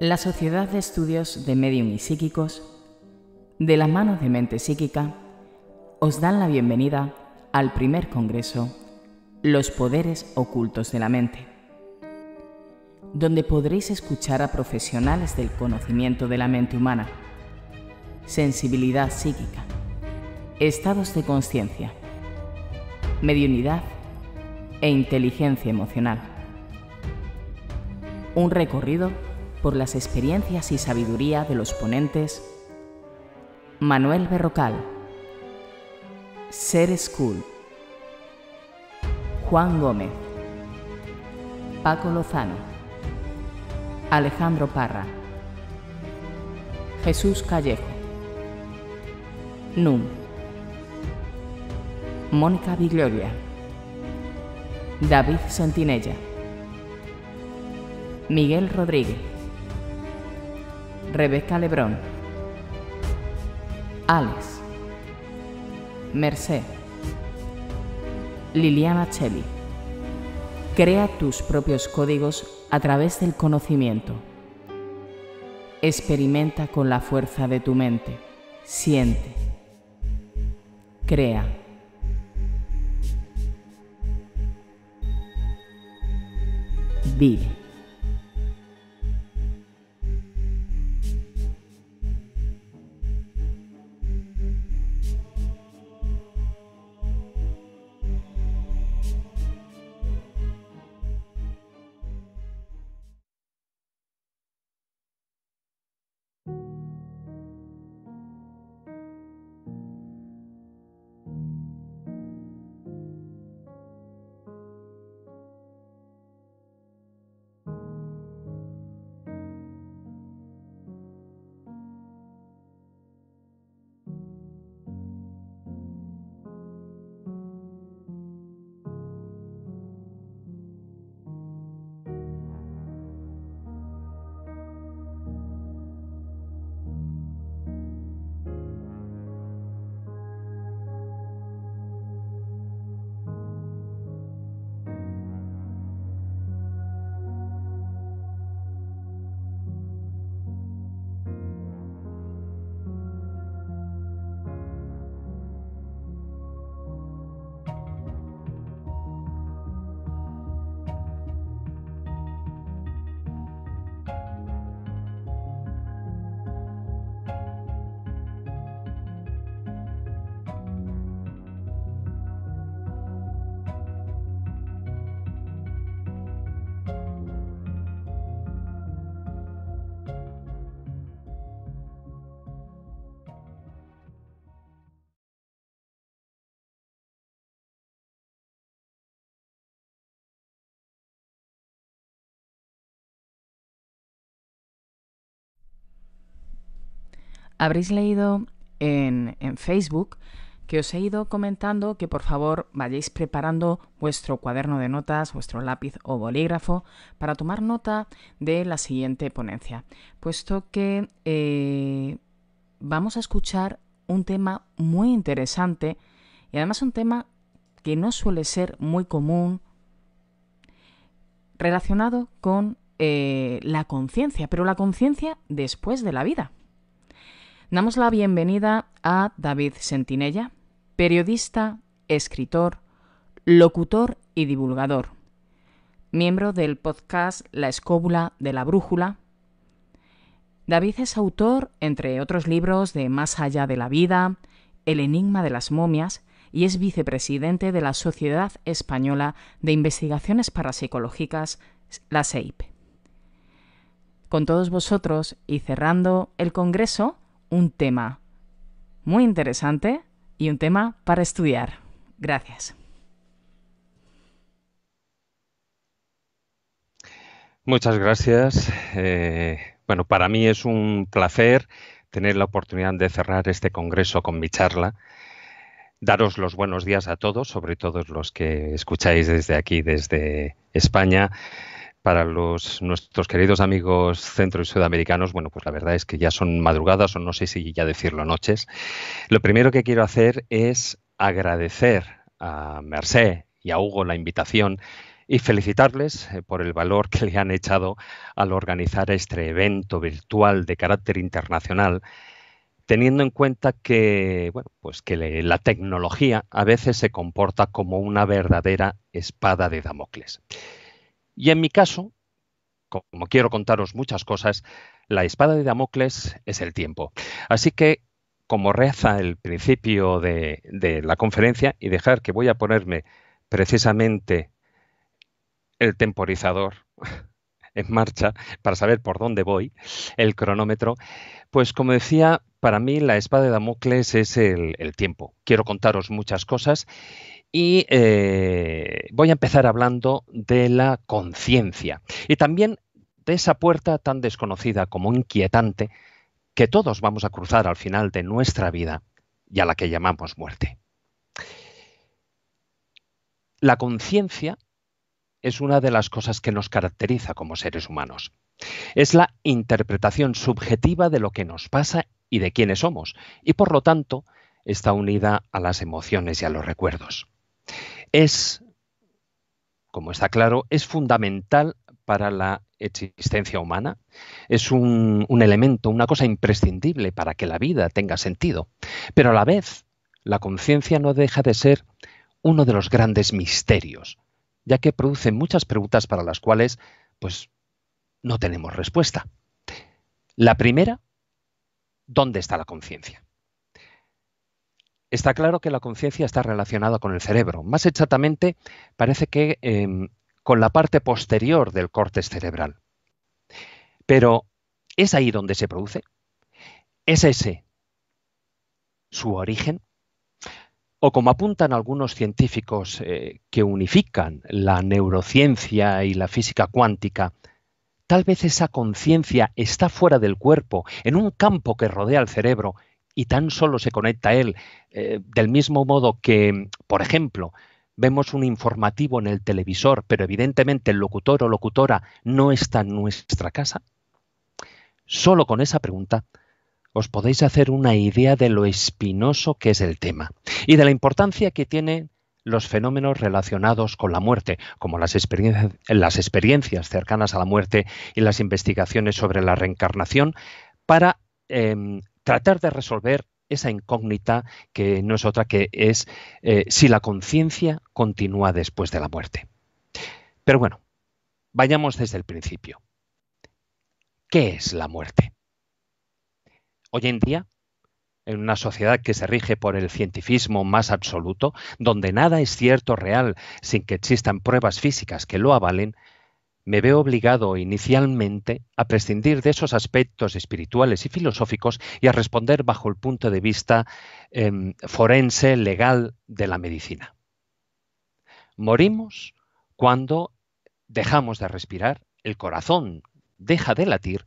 la Sociedad de Estudios de Medium y Psíquicos, de la mano de Mente Psíquica, os dan la bienvenida al primer congreso Los Poderes Ocultos de la Mente, donde podréis escuchar a profesionales del conocimiento de la mente humana, sensibilidad psíquica, estados de conciencia, mediunidad e inteligencia emocional. Un recorrido por las experiencias y sabiduría de los ponentes Manuel Berrocal, Ser School, Juan Gómez, Paco Lozano, Alejandro Parra, Jesús Callejo, Num, Mónica Vigloria, David Sentinella, Miguel Rodríguez, Rebeca Lebrón, Alex, Merced, Liliana Cheli. Crea tus propios códigos a través del conocimiento. Experimenta con la fuerza de tu mente. Siente. Crea. Vive. Habréis leído en, Facebook que os he ido comentando que por favor vayáis preparando vuestro cuaderno de notas, vuestro lápiz o bolígrafo para tomar nota de la siguiente ponencia, puesto que eh, vamos a escuchar un tema muy interesante y además un tema que no suele ser muy común relacionado con eh, la conciencia, pero la conciencia después de la vida. Damos la bienvenida a David Sentinella, periodista, escritor, locutor y divulgador, miembro del podcast La Escóbula de la Brújula. David es autor, entre otros libros, de Más allá de la vida, El enigma de las momias, y es vicepresidente de la Sociedad Española de Investigaciones Parapsicológicas, la SEIP. Con todos vosotros y cerrando el Congreso, un tema muy interesante y un tema para estudiar. Gracias. Muchas gracias. Eh, bueno, para mí es un placer tener la oportunidad de cerrar este congreso con mi charla. Daros los buenos días a todos, sobre todo los que escucháis desde aquí, desde España para los, nuestros queridos amigos centro y sudamericanos, bueno, pues la verdad es que ya son madrugadas o no sé si ya decirlo noches. Lo primero que quiero hacer es agradecer a Merced y a Hugo la invitación y felicitarles eh, por el valor que le han echado al organizar este evento virtual de carácter internacional, teniendo en cuenta que, bueno, pues que la tecnología a veces se comporta como una verdadera espada de Damocles. Y en mi caso, como quiero contaros muchas cosas, la espada de Damocles es el tiempo. Así que, como reza el principio de, la conferencia, y dejar que voy a ponerme precisamente el temporizador en marcha para saber por dónde voy, el cronómetro, pues como decía, para mí la espada de Damocles es el, el tiempo. Quiero contaros muchas cosas y eh, voy a empezar hablando de la conciencia y también de esa puerta tan desconocida como inquietante que todos vamos a cruzar al final de nuestra vida y a la que llamamos muerte. La conciencia es una de las cosas que nos caracteriza como seres humanos. Es la interpretación subjetiva de lo que nos pasa y de quiénes somos, y por lo tanto está unida a las emociones y a los recuerdos es, como está claro, es fundamental para la existencia humana, es un, elemento, una cosa imprescindible para que la vida tenga sentido, pero a la vez la conciencia no deja de ser uno de los grandes misterios, ya que produce muchas preguntas para las cuales pues no tenemos respuesta. La primera, ¿dónde está la conciencia? Está claro que la conciencia está relacionada con el cerebro. Más exactamente, parece que em, con la parte posterior del corte cerebral. Pero es ahí donde se produce. ¿Es ese su origen? O como apuntan algunos científicos eh, que unifican la neurociencia y la física cuántica, tal vez esa conciencia está fuera del cuerpo, en un campo que rodea al cerebro y tan solo se conecta él. Eh, del mismo modo que, por ejemplo, vemos un informativo en el televisor, pero evidentemente el locutor o locutora no está en nuestra casa. Solo con esa pregunta os podéis hacer una idea de lo espinoso que es el tema y de la importancia que tienen los fenómenos relacionados con la muerte, como las experiencias, las experiencias cercanas a la muerte y las investigaciones sobre la reencarnación, para em, tratar de resolver esa incógnita que no es otra que es eh, si la conciencia continúa después de la muerte. Pero bueno, vayamos desde el principio. ¿Qué es la muerte? Hoy en día, en una sociedad que se rige por el cientifismo más absoluto, donde nada es cierto real sin que existan pruebas físicas que lo avalen, me veo obligado inicialmente a prescindir de esos aspectos espirituales y filosóficos y a responder bajo el punto de vista em, forense, legal de la medicina. Morimos cuando dejamos de respirar, el corazón deja de latir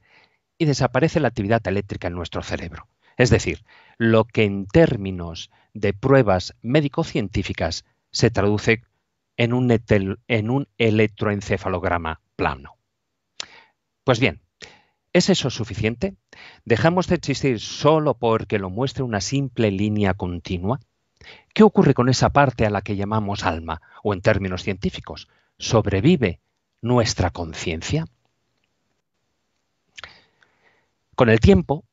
y desaparece la actividad eléctrica en nuestro cerebro. Es decir, lo que en términos de pruebas médico-científicas se traduce en un, electroencefalograma plano. Pues bien, ¿es eso suficiente? ¿Dejamos de existir solo porque lo muestre una simple línea continua? ¿Qué ocurre con esa parte a la que llamamos alma? O en términos científicos, ¿sobrevive nuestra conciencia? Con el tiempo,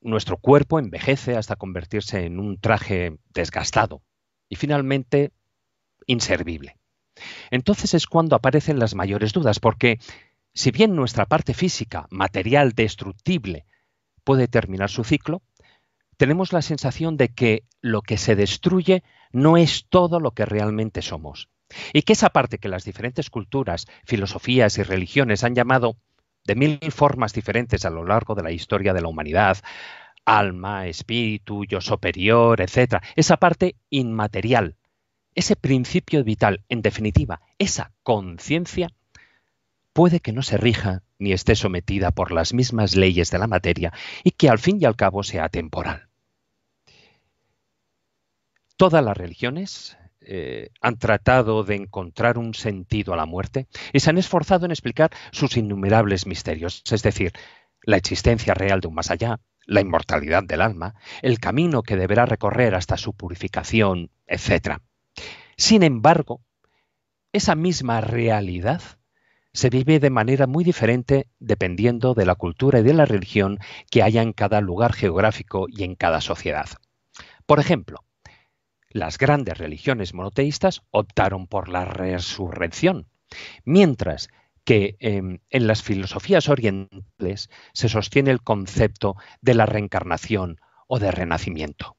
nuestro cuerpo envejece hasta convertirse en un traje desgastado y finalmente inservible. Entonces es cuando aparecen las mayores dudas, porque si bien nuestra parte física, material, destructible, puede terminar su ciclo, tenemos la sensación de que lo que se destruye no es todo lo que realmente somos. Y que esa parte que las diferentes culturas, filosofías y religiones han llamado de mil formas diferentes a lo largo de la historia de la humanidad, alma, espíritu, yo superior, etc., esa parte inmaterial, ese principio vital, en definitiva, esa conciencia, puede que no se rija ni esté sometida por las mismas leyes de la materia y que al fin y al cabo sea temporal. Todas las religiones eh, han tratado de encontrar un sentido a la muerte y se han esforzado en explicar sus innumerables misterios, es decir, la existencia real de un más allá, la inmortalidad del alma, el camino que deberá recorrer hasta su purificación, etc. Sin embargo, esa misma realidad se vive de manera muy diferente dependiendo de la cultura y de la religión que haya en cada lugar geográfico y en cada sociedad. Por ejemplo, las grandes religiones monoteístas optaron por la resurrección, mientras que em, en las filosofías orientales se sostiene el concepto de la reencarnación o de renacimiento.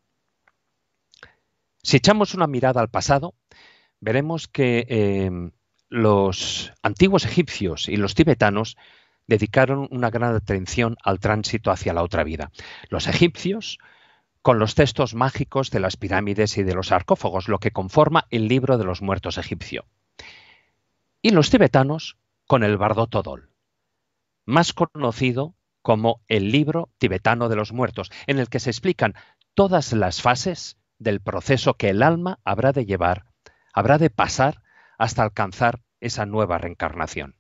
Si echamos una mirada al pasado, veremos que eh, los antiguos egipcios y los tibetanos dedicaron una gran atención al tránsito hacia la otra vida. Los egipcios con los textos mágicos de las pirámides y de los sarcófagos, lo que conforma el libro de los muertos egipcio. Y los tibetanos con el bardo Todol, más conocido como el libro tibetano de los muertos, en el que se explican todas las fases del proceso que el alma habrá de llevar habrá de pasar hasta alcanzar esa nueva reencarnación.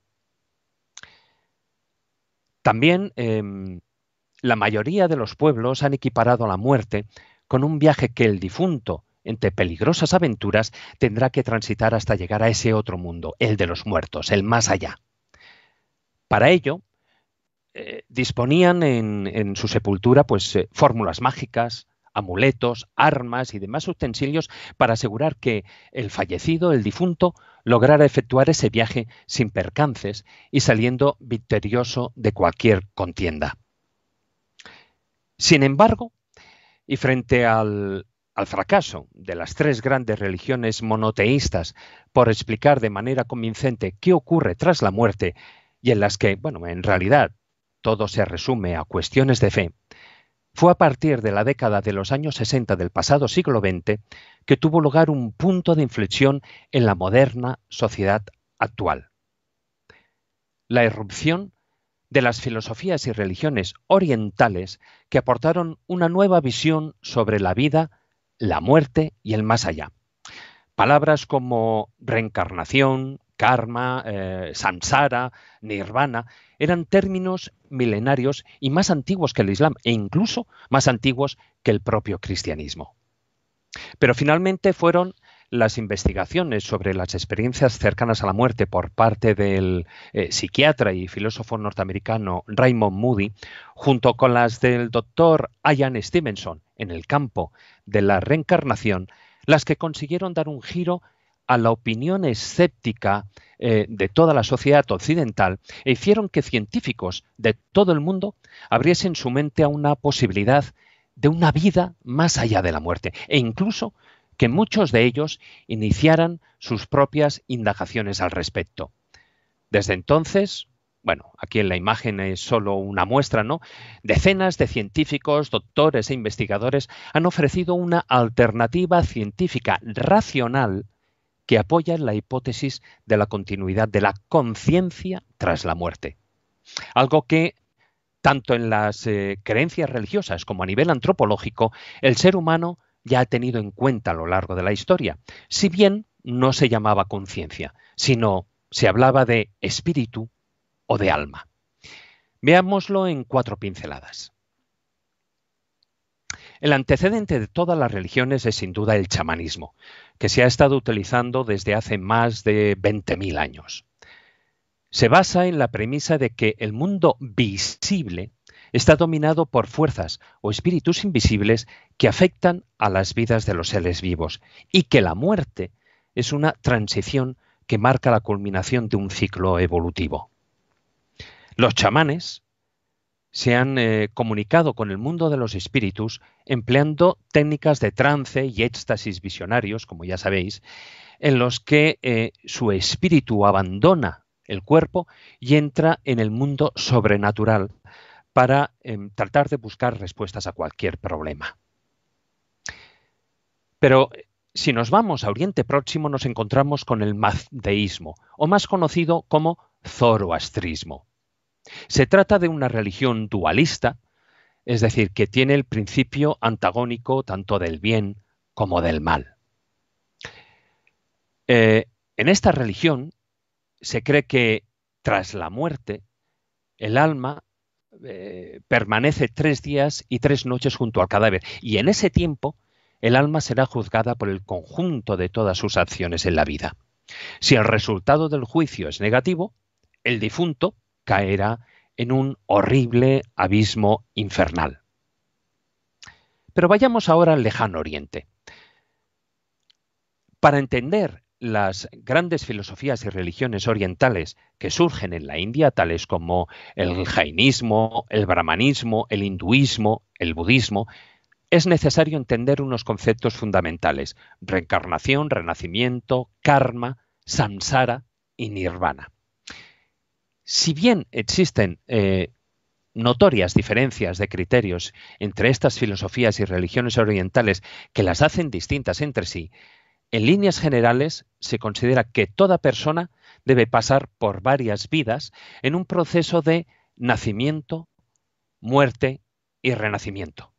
También em, la mayoría de los pueblos han equiparado la muerte con un viaje que el difunto, entre peligrosas aventuras, tendrá que transitar hasta llegar a ese otro mundo, el de los muertos, el más allá. Para ello, eh, disponían en, su sepultura pues, eh, fórmulas mágicas, amuletos, armas y demás utensilios para asegurar que el fallecido, el difunto, lograra efectuar ese viaje sin percances y saliendo victorioso de cualquier contienda. Sin embargo, y frente al, al, fracaso de las tres grandes religiones monoteístas por explicar de manera convincente qué ocurre tras la muerte y en las que, bueno, en realidad todo se resume a cuestiones de fe, fue a partir de la década de los años 60 del pasado siglo XX que tuvo lugar un punto de inflexión en la moderna sociedad actual. La irrupción de las filosofías y religiones orientales que aportaron una nueva visión sobre la vida, la muerte y el más allá. Palabras como reencarnación, karma, Sansara, eh, samsara, nirvana, eran términos milenarios y más antiguos que el Islam e incluso más antiguos que el propio cristianismo. Pero finalmente fueron las investigaciones sobre las experiencias cercanas a la muerte por parte del eh, psiquiatra y filósofo norteamericano Raymond Moody, junto con las del doctor Ian Stevenson en el campo de la reencarnación, las que consiguieron dar un giro a la opinión escéptica eh, de toda la sociedad occidental e hicieron que científicos de todo el mundo abriesen su mente a una posibilidad de una vida más allá de la muerte e incluso que muchos de ellos iniciaran sus propias indagaciones al respecto. Desde entonces, bueno, aquí en la imagen es solo una muestra, ¿no? Decenas de científicos, doctores e investigadores han ofrecido una alternativa científica racional que apoya la hipótesis de la continuidad de la conciencia tras la muerte. Algo que, tanto en las eh, creencias religiosas como a nivel antropológico, el ser humano ya ha tenido en cuenta a lo largo de la historia, si bien no se llamaba conciencia, sino se hablaba de espíritu o de alma. Veámoslo en cuatro pinceladas. El antecedente de todas las religiones es sin duda el chamanismo, que se ha estado utilizando desde hace más de 20.000 años. Se basa en la premisa de que el mundo visible está dominado por fuerzas o espíritus invisibles que afectan a las vidas de los seres vivos y que la muerte es una transición que marca la culminación de un ciclo evolutivo. Los chamanes se han eh, comunicado con el mundo de los espíritus empleando técnicas de trance y éxtasis visionarios, como ya sabéis, en los que eh, su espíritu abandona el cuerpo y entra en el mundo sobrenatural para eh, tratar de buscar respuestas a cualquier problema. Pero si nos vamos a Oriente Próximo nos encontramos con el mazdeísmo, o más conocido como zoroastrismo. Se trata de una religión dualista, es decir, que tiene el principio antagónico tanto del bien como del mal. Eh, en esta religión se cree que tras la muerte el alma eh, permanece tres días y tres noches junto al cadáver y en ese tiempo el alma será juzgada por el conjunto de todas sus acciones en la vida. Si el resultado del juicio es negativo, el difunto caerá en un horrible abismo infernal. Pero vayamos ahora al lejano oriente. Para entender las grandes filosofías y religiones orientales que surgen en la India, tales como el jainismo, el brahmanismo, el hinduismo, el budismo, es necesario entender unos conceptos fundamentales, reencarnación, renacimiento, karma, samsara y nirvana si bien existen eh, notorias diferencias de criterios entre estas filosofías y religiones orientales que las hacen distintas entre sí, en líneas generales se considera que toda persona debe pasar por varias vidas en un proceso de nacimiento, muerte y renacimiento.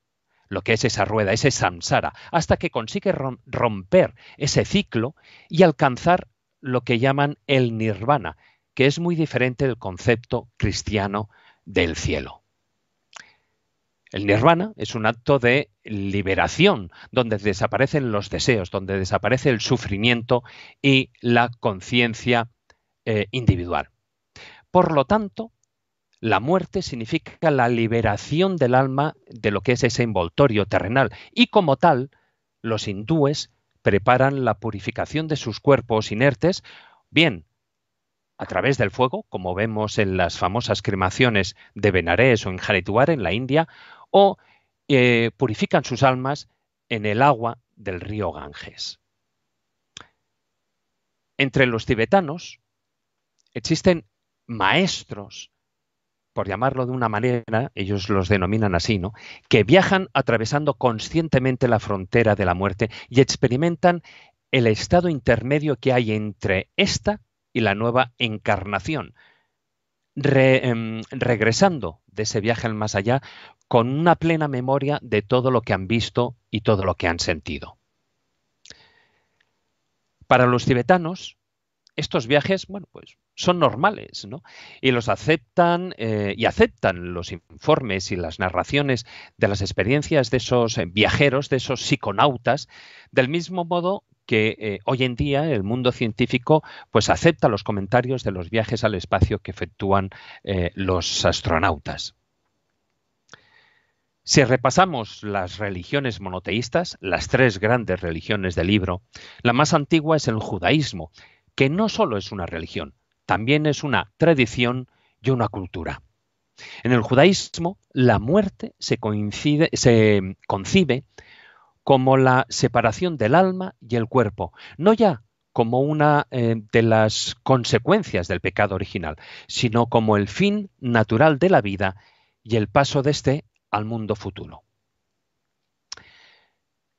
Lo que es esa rueda, ese samsara, hasta que consigue romper ese ciclo y alcanzar lo que llaman el nirvana, que es muy diferente del concepto cristiano del cielo. El nirvana es un acto de liberación, donde desaparecen los deseos, donde desaparece el sufrimiento y la conciencia eh, individual. Por lo tanto, la muerte significa la liberación del alma de lo que es ese envoltorio terrenal y como tal, los hindúes preparan la purificación de sus cuerpos inertes, bien a través del fuego, como vemos en las famosas cremaciones de Benares o en Haridwar en la India, o eh, purifican sus almas en el agua del río Ganges. Entre los tibetanos existen maestros, por llamarlo de una manera, ellos los denominan así, ¿no? que viajan atravesando conscientemente la frontera de la muerte y experimentan el estado intermedio que hay entre esta y la nueva encarnación, em, regresando de ese viaje al más allá con una plena memoria de todo lo que han visto y todo lo que han sentido. Para los tibetanos, estos viajes, bueno, pues son normales, ¿no? Y los aceptan eh, y aceptan los informes y las narraciones de las experiencias de esos viajeros, de esos psiconautas, del mismo modo que eh, hoy en día el mundo científico pues acepta los comentarios de los viajes al espacio que efectúan eh, los astronautas. Si repasamos las religiones monoteístas, las tres grandes religiones del libro, la más antigua es el judaísmo, que no solo es una religión, también es una tradición y una cultura. En el judaísmo, la muerte se, coincide, se concibe como la separación del alma y el cuerpo, no ya como una eh, de las consecuencias del pecado original, sino como el fin natural de la vida y el paso de éste al mundo futuro.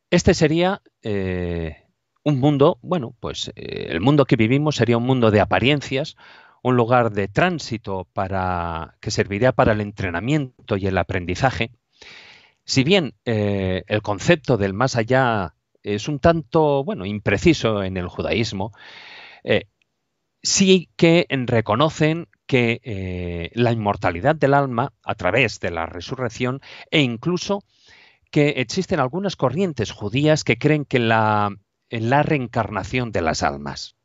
Este sería eh, un mundo, bueno, pues eh, el mundo que vivimos sería un mundo de apariencias, un lugar de tránsito para que serviría para el entrenamiento y el aprendizaje, si bien eh, el concepto del más allá es un tanto, bueno, impreciso en el judaísmo, eh, sí que reconocen que eh, la inmortalidad del alma a través de la resurrección e incluso que existen algunas corrientes judías que creen que la, en la reencarnación de las almas.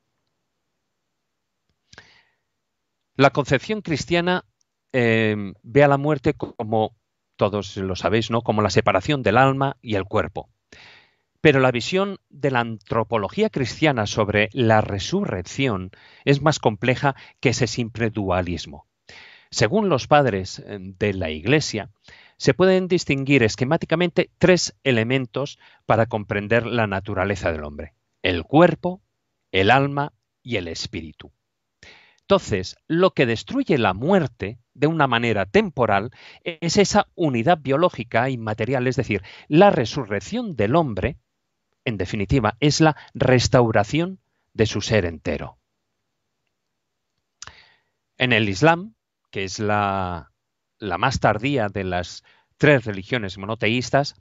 La concepción cristiana ve a la muerte como todos lo sabéis, ¿no? Como la separación del alma y el cuerpo. Pero la visión de la antropología cristiana sobre la resurrección es más compleja que ese simple dualismo. Según los padres eh, de la Iglesia, se pueden distinguir esquemáticamente tres elementos para comprender la naturaleza del hombre, el cuerpo, el alma y el espíritu. Entonces, lo que destruye la muerte de una manera temporal es esa unidad biológica inmaterial, es decir, la resurrección del hombre, en definitiva, es la restauración de su ser entero. En el Islam, que es la, más tardía de las tres religiones monoteístas,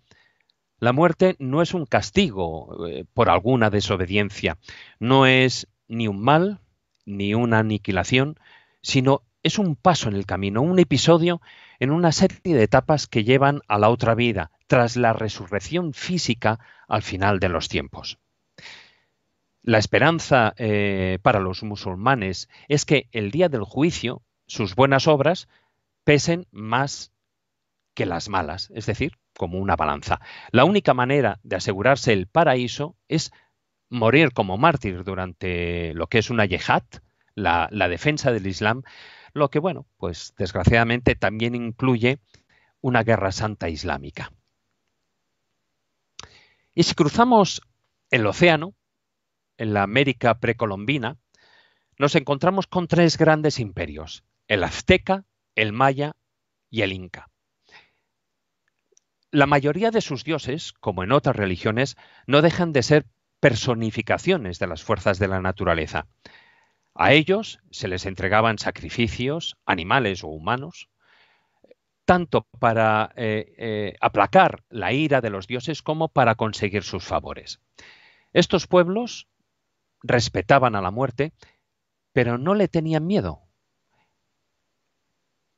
la muerte no es un castigo eh, por alguna desobediencia, no es ni un mal, ni una aniquilación, sino es un paso en el camino, un episodio en una serie de etapas que llevan a la otra vida, tras la resurrección física al final de los tiempos. La esperanza eh, para los musulmanes es que el día del juicio sus buenas obras pesen más que las malas, es decir, como una balanza. La única manera de asegurarse el paraíso es morir como mártir durante lo que es una yihad, la defensa del Islam, lo que, bueno, pues desgraciadamente también incluye una guerra santa islámica. Y si cruzamos el océano, en la América precolombina, nos encontramos con tres grandes imperios, el azteca, el maya y el inca. La mayoría de sus dioses, como en otras religiones, no dejan de ser personificaciones de las fuerzas de la naturaleza. A ellos se les entregaban sacrificios, animales o humanos, tanto para eh, eh, aplacar la ira de los dioses como para conseguir sus favores. Estos pueblos respetaban a la muerte, pero no le tenían miedo.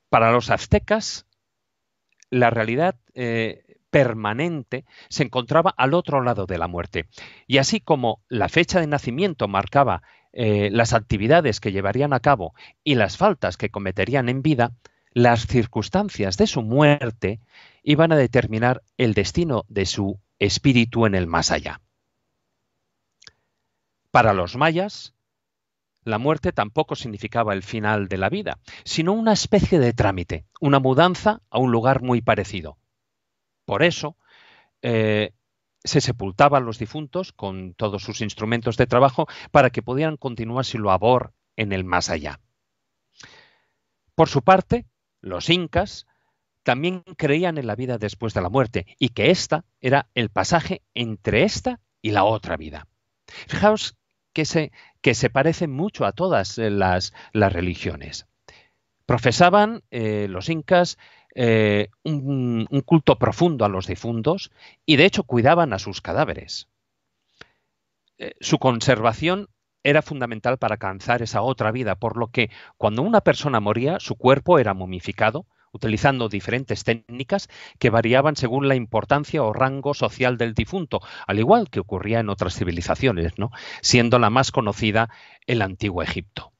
Para los aztecas, la realidad eh, permanente se encontraba al otro lado de la muerte. Y así como la fecha de nacimiento marcaba eh, las actividades que llevarían a cabo y las faltas que cometerían en vida, las circunstancias de su muerte iban a determinar el destino de su espíritu en el más allá. Para los mayas, la muerte tampoco significaba el final de la vida, sino una especie de trámite, una mudanza a un lugar muy parecido. Por eso, eh, se sepultaban los difuntos con todos sus instrumentos de trabajo para que pudieran continuar su labor en el más allá. Por su parte, los incas también creían en la vida después de la muerte y que ésta era el pasaje entre esta y la otra vida. Fijaos que se, que se parece mucho a todas las, religiones. Profesaban eh, los incas eh, un, culto profundo a los difuntos y de hecho cuidaban a sus cadáveres. Eh, su conservación era fundamental para alcanzar esa otra vida, por lo que cuando una persona moría, su cuerpo era momificado, utilizando diferentes técnicas que variaban según la importancia o rango social del difunto, al igual que ocurría en otras civilizaciones, siendo la más conocida el antiguo Egipto.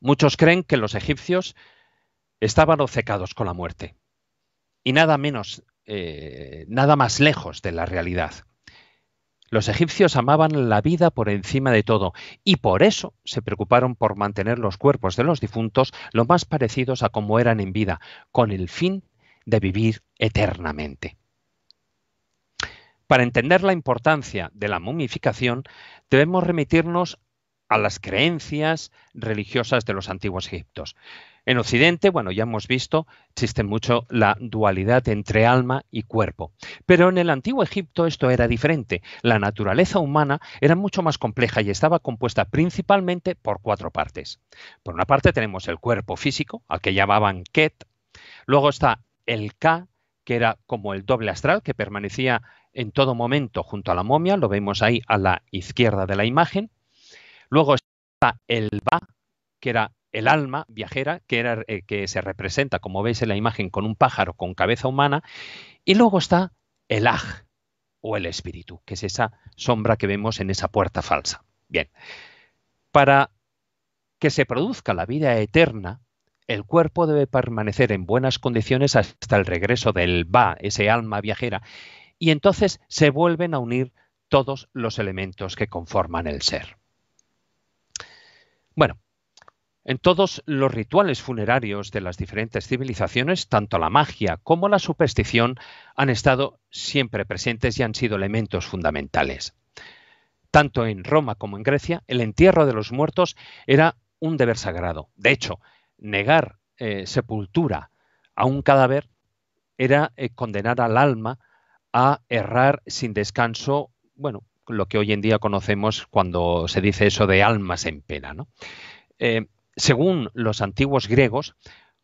Muchos creen que los egipcios estaban obcecados con la muerte. Y nada menos, eh, nada más lejos de la realidad. Los egipcios amaban la vida por encima de todo y por eso se preocuparon por mantener los cuerpos de los difuntos lo más parecidos a como eran en vida, con el fin de vivir eternamente. Para entender la importancia de la momificación, debemos remitirnos a las creencias religiosas de los antiguos egiptos. En Occidente, bueno, ya hemos visto, existe mucho la dualidad entre alma y cuerpo. Pero en el antiguo Egipto esto era diferente. La naturaleza humana era mucho más compleja y estaba compuesta principalmente por cuatro partes. Por una parte tenemos el cuerpo físico, al que llamaban Ket. Luego está el Ka, que era como el doble astral, que permanecía en todo momento junto a la momia, lo vemos ahí a la izquierda de la imagen. Luego está el Ba, que era el alma viajera, que, era, eh, que se representa, como veis en la imagen, con un pájaro con cabeza humana. Y luego está el aj, o el espíritu, que es esa sombra que vemos en esa puerta falsa. Bien, para que se produzca la vida eterna, el cuerpo debe permanecer en buenas condiciones hasta el regreso del Ba, ese alma viajera, y entonces se vuelven a unir todos los elementos que conforman el ser. Bueno, en todos los rituales funerarios de las diferentes civilizaciones, tanto la magia como la superstición han estado siempre presentes y han sido elementos fundamentales. Tanto en Roma como en Grecia, el entierro de los muertos era un deber sagrado. De hecho, negar eh, sepultura a un cadáver era eh, condenar al alma a errar sin descanso, bueno, lo que hoy en día conocemos cuando se dice eso de almas en pena. Eh, según los antiguos griegos,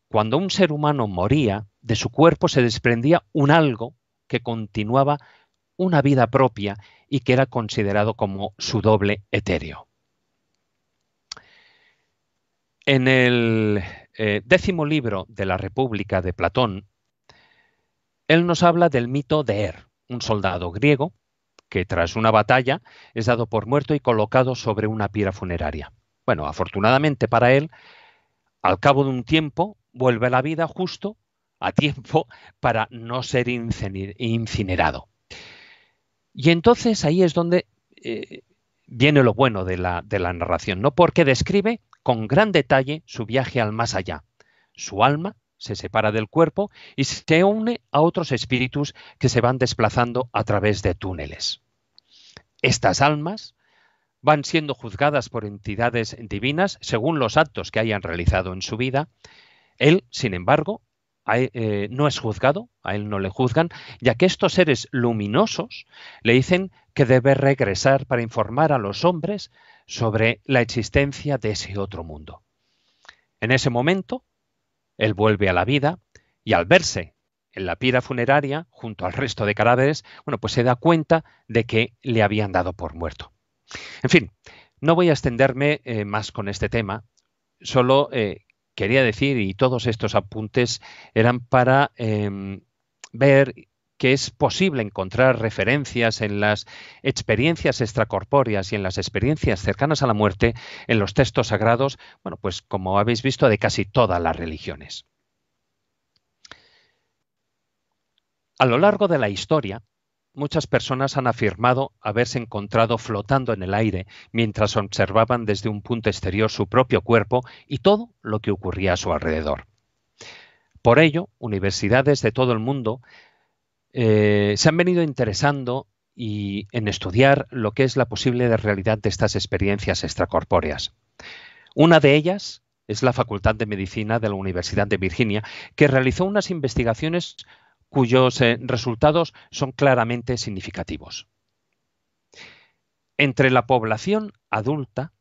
cuando un ser humano moría, de su cuerpo se desprendía un algo que continuaba una vida propia y que era considerado como su doble etéreo. En el eh, décimo libro de la República de Platón, él nos habla del mito de Er, un soldado griego que tras una batalla es dado por muerto y colocado sobre una piedra funeraria. Bueno, afortunadamente para él, al cabo de un tiempo vuelve a la vida justo a tiempo para no ser incinerado. Y entonces ahí es donde eh, viene lo bueno de la, de la narración, ¿no? Porque describe con gran detalle su viaje al más allá, su alma se separa del cuerpo y se une a otros espíritus que se van desplazando a través de túneles. Estas almas van siendo juzgadas por entidades divinas según los actos que hayan realizado en su vida. Él, sin embargo, e, eh, no es juzgado, a él no le juzgan, ya que estos seres luminosos le dicen que debe regresar para informar a los hombres sobre la existencia de ese otro mundo. En ese momento, él vuelve a la vida y al verse en la pira funeraria, junto al resto de cadáveres, bueno, pues se da cuenta de que le habían dado por muerto. En fin, no voy a extenderme eh, más con este tema, solo eh, quería decir, y todos estos apuntes eran para em, ver que es posible encontrar referencias en las experiencias extracorpóreas y en las experiencias cercanas a la muerte en los textos sagrados, bueno, pues como habéis visto, de casi todas las religiones. A lo largo de la historia, muchas personas han afirmado haberse encontrado flotando en el aire mientras observaban desde un punto exterior su propio cuerpo y todo lo que ocurría a su alrededor. Por ello, universidades de todo el mundo eh, se han venido interesando en estudiar lo que es la posible realidad de estas experiencias extracorpóreas. Una de ellas es la Facultad de Medicina de la Universidad de Virginia, que realizó unas investigaciones cuyos eh, resultados son claramente significativos. Entre la población adulta,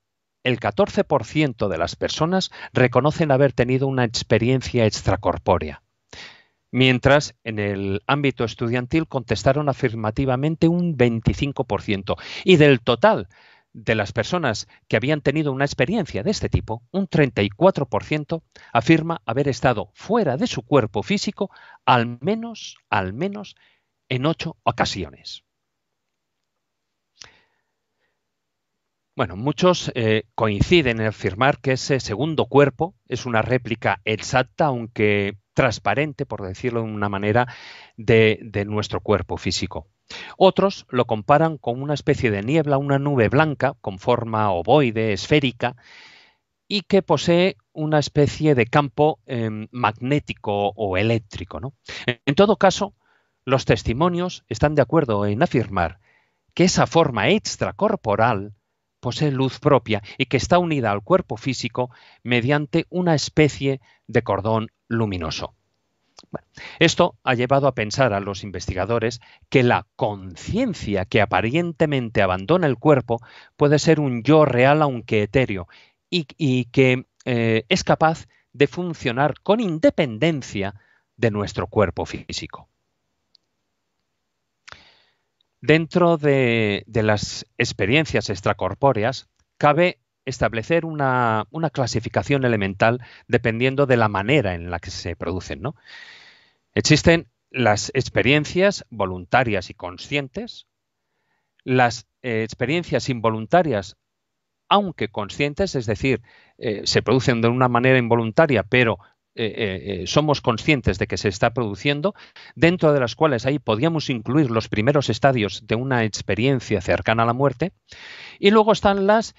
el 14% de las personas reconocen haber tenido una experiencia extracorpórea mientras en el ámbito estudiantil contestaron afirmativamente un 25%. Y del total de las personas que habían tenido una experiencia de este tipo, un 34% afirma haber estado fuera de su cuerpo físico al menos, al menos en ocho ocasiones. Bueno, muchos eh, coinciden en afirmar que ese segundo cuerpo es una réplica exacta, aunque transparente, por decirlo de una manera, de, nuestro cuerpo físico. Otros lo comparan con una especie de niebla, una nube blanca con forma ovoide, esférica, y que posee una especie de campo em, magnético o eléctrico. En todo caso, los testimonios están de acuerdo en afirmar que esa forma extracorporal posee luz propia y que está unida al cuerpo físico mediante una especie de cordón luminoso. esto ha llevado a pensar a los investigadores que la conciencia que aparentemente abandona el cuerpo puede ser un yo real aunque etéreo y, que eh, es capaz de funcionar con independencia de nuestro cuerpo físico. Dentro de, las experiencias extracorpóreas, cabe establecer una, clasificación elemental dependiendo de la manera en la que se producen. Existen las experiencias voluntarias y conscientes, las eh, experiencias involuntarias, aunque conscientes, es decir, eh, se producen de una manera involuntaria, pero eh, eh, eh, somos conscientes de que se está produciendo, dentro de las cuales ahí podríamos incluir los primeros estadios de una experiencia cercana a la muerte, y luego están las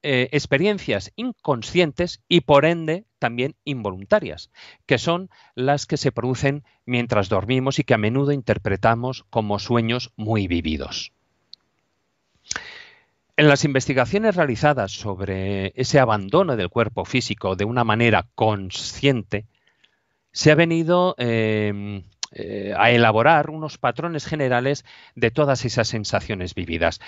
experiencias inconscientes y por ende también involuntarias, que son las que se producen mientras dormimos y que a menudo interpretamos como sueños muy vividos. En las investigaciones realizadas sobre ese abandono del cuerpo físico de una manera consciente, se ha venido em, eh, a elaborar unos patrones generales de todas esas sensaciones vividas.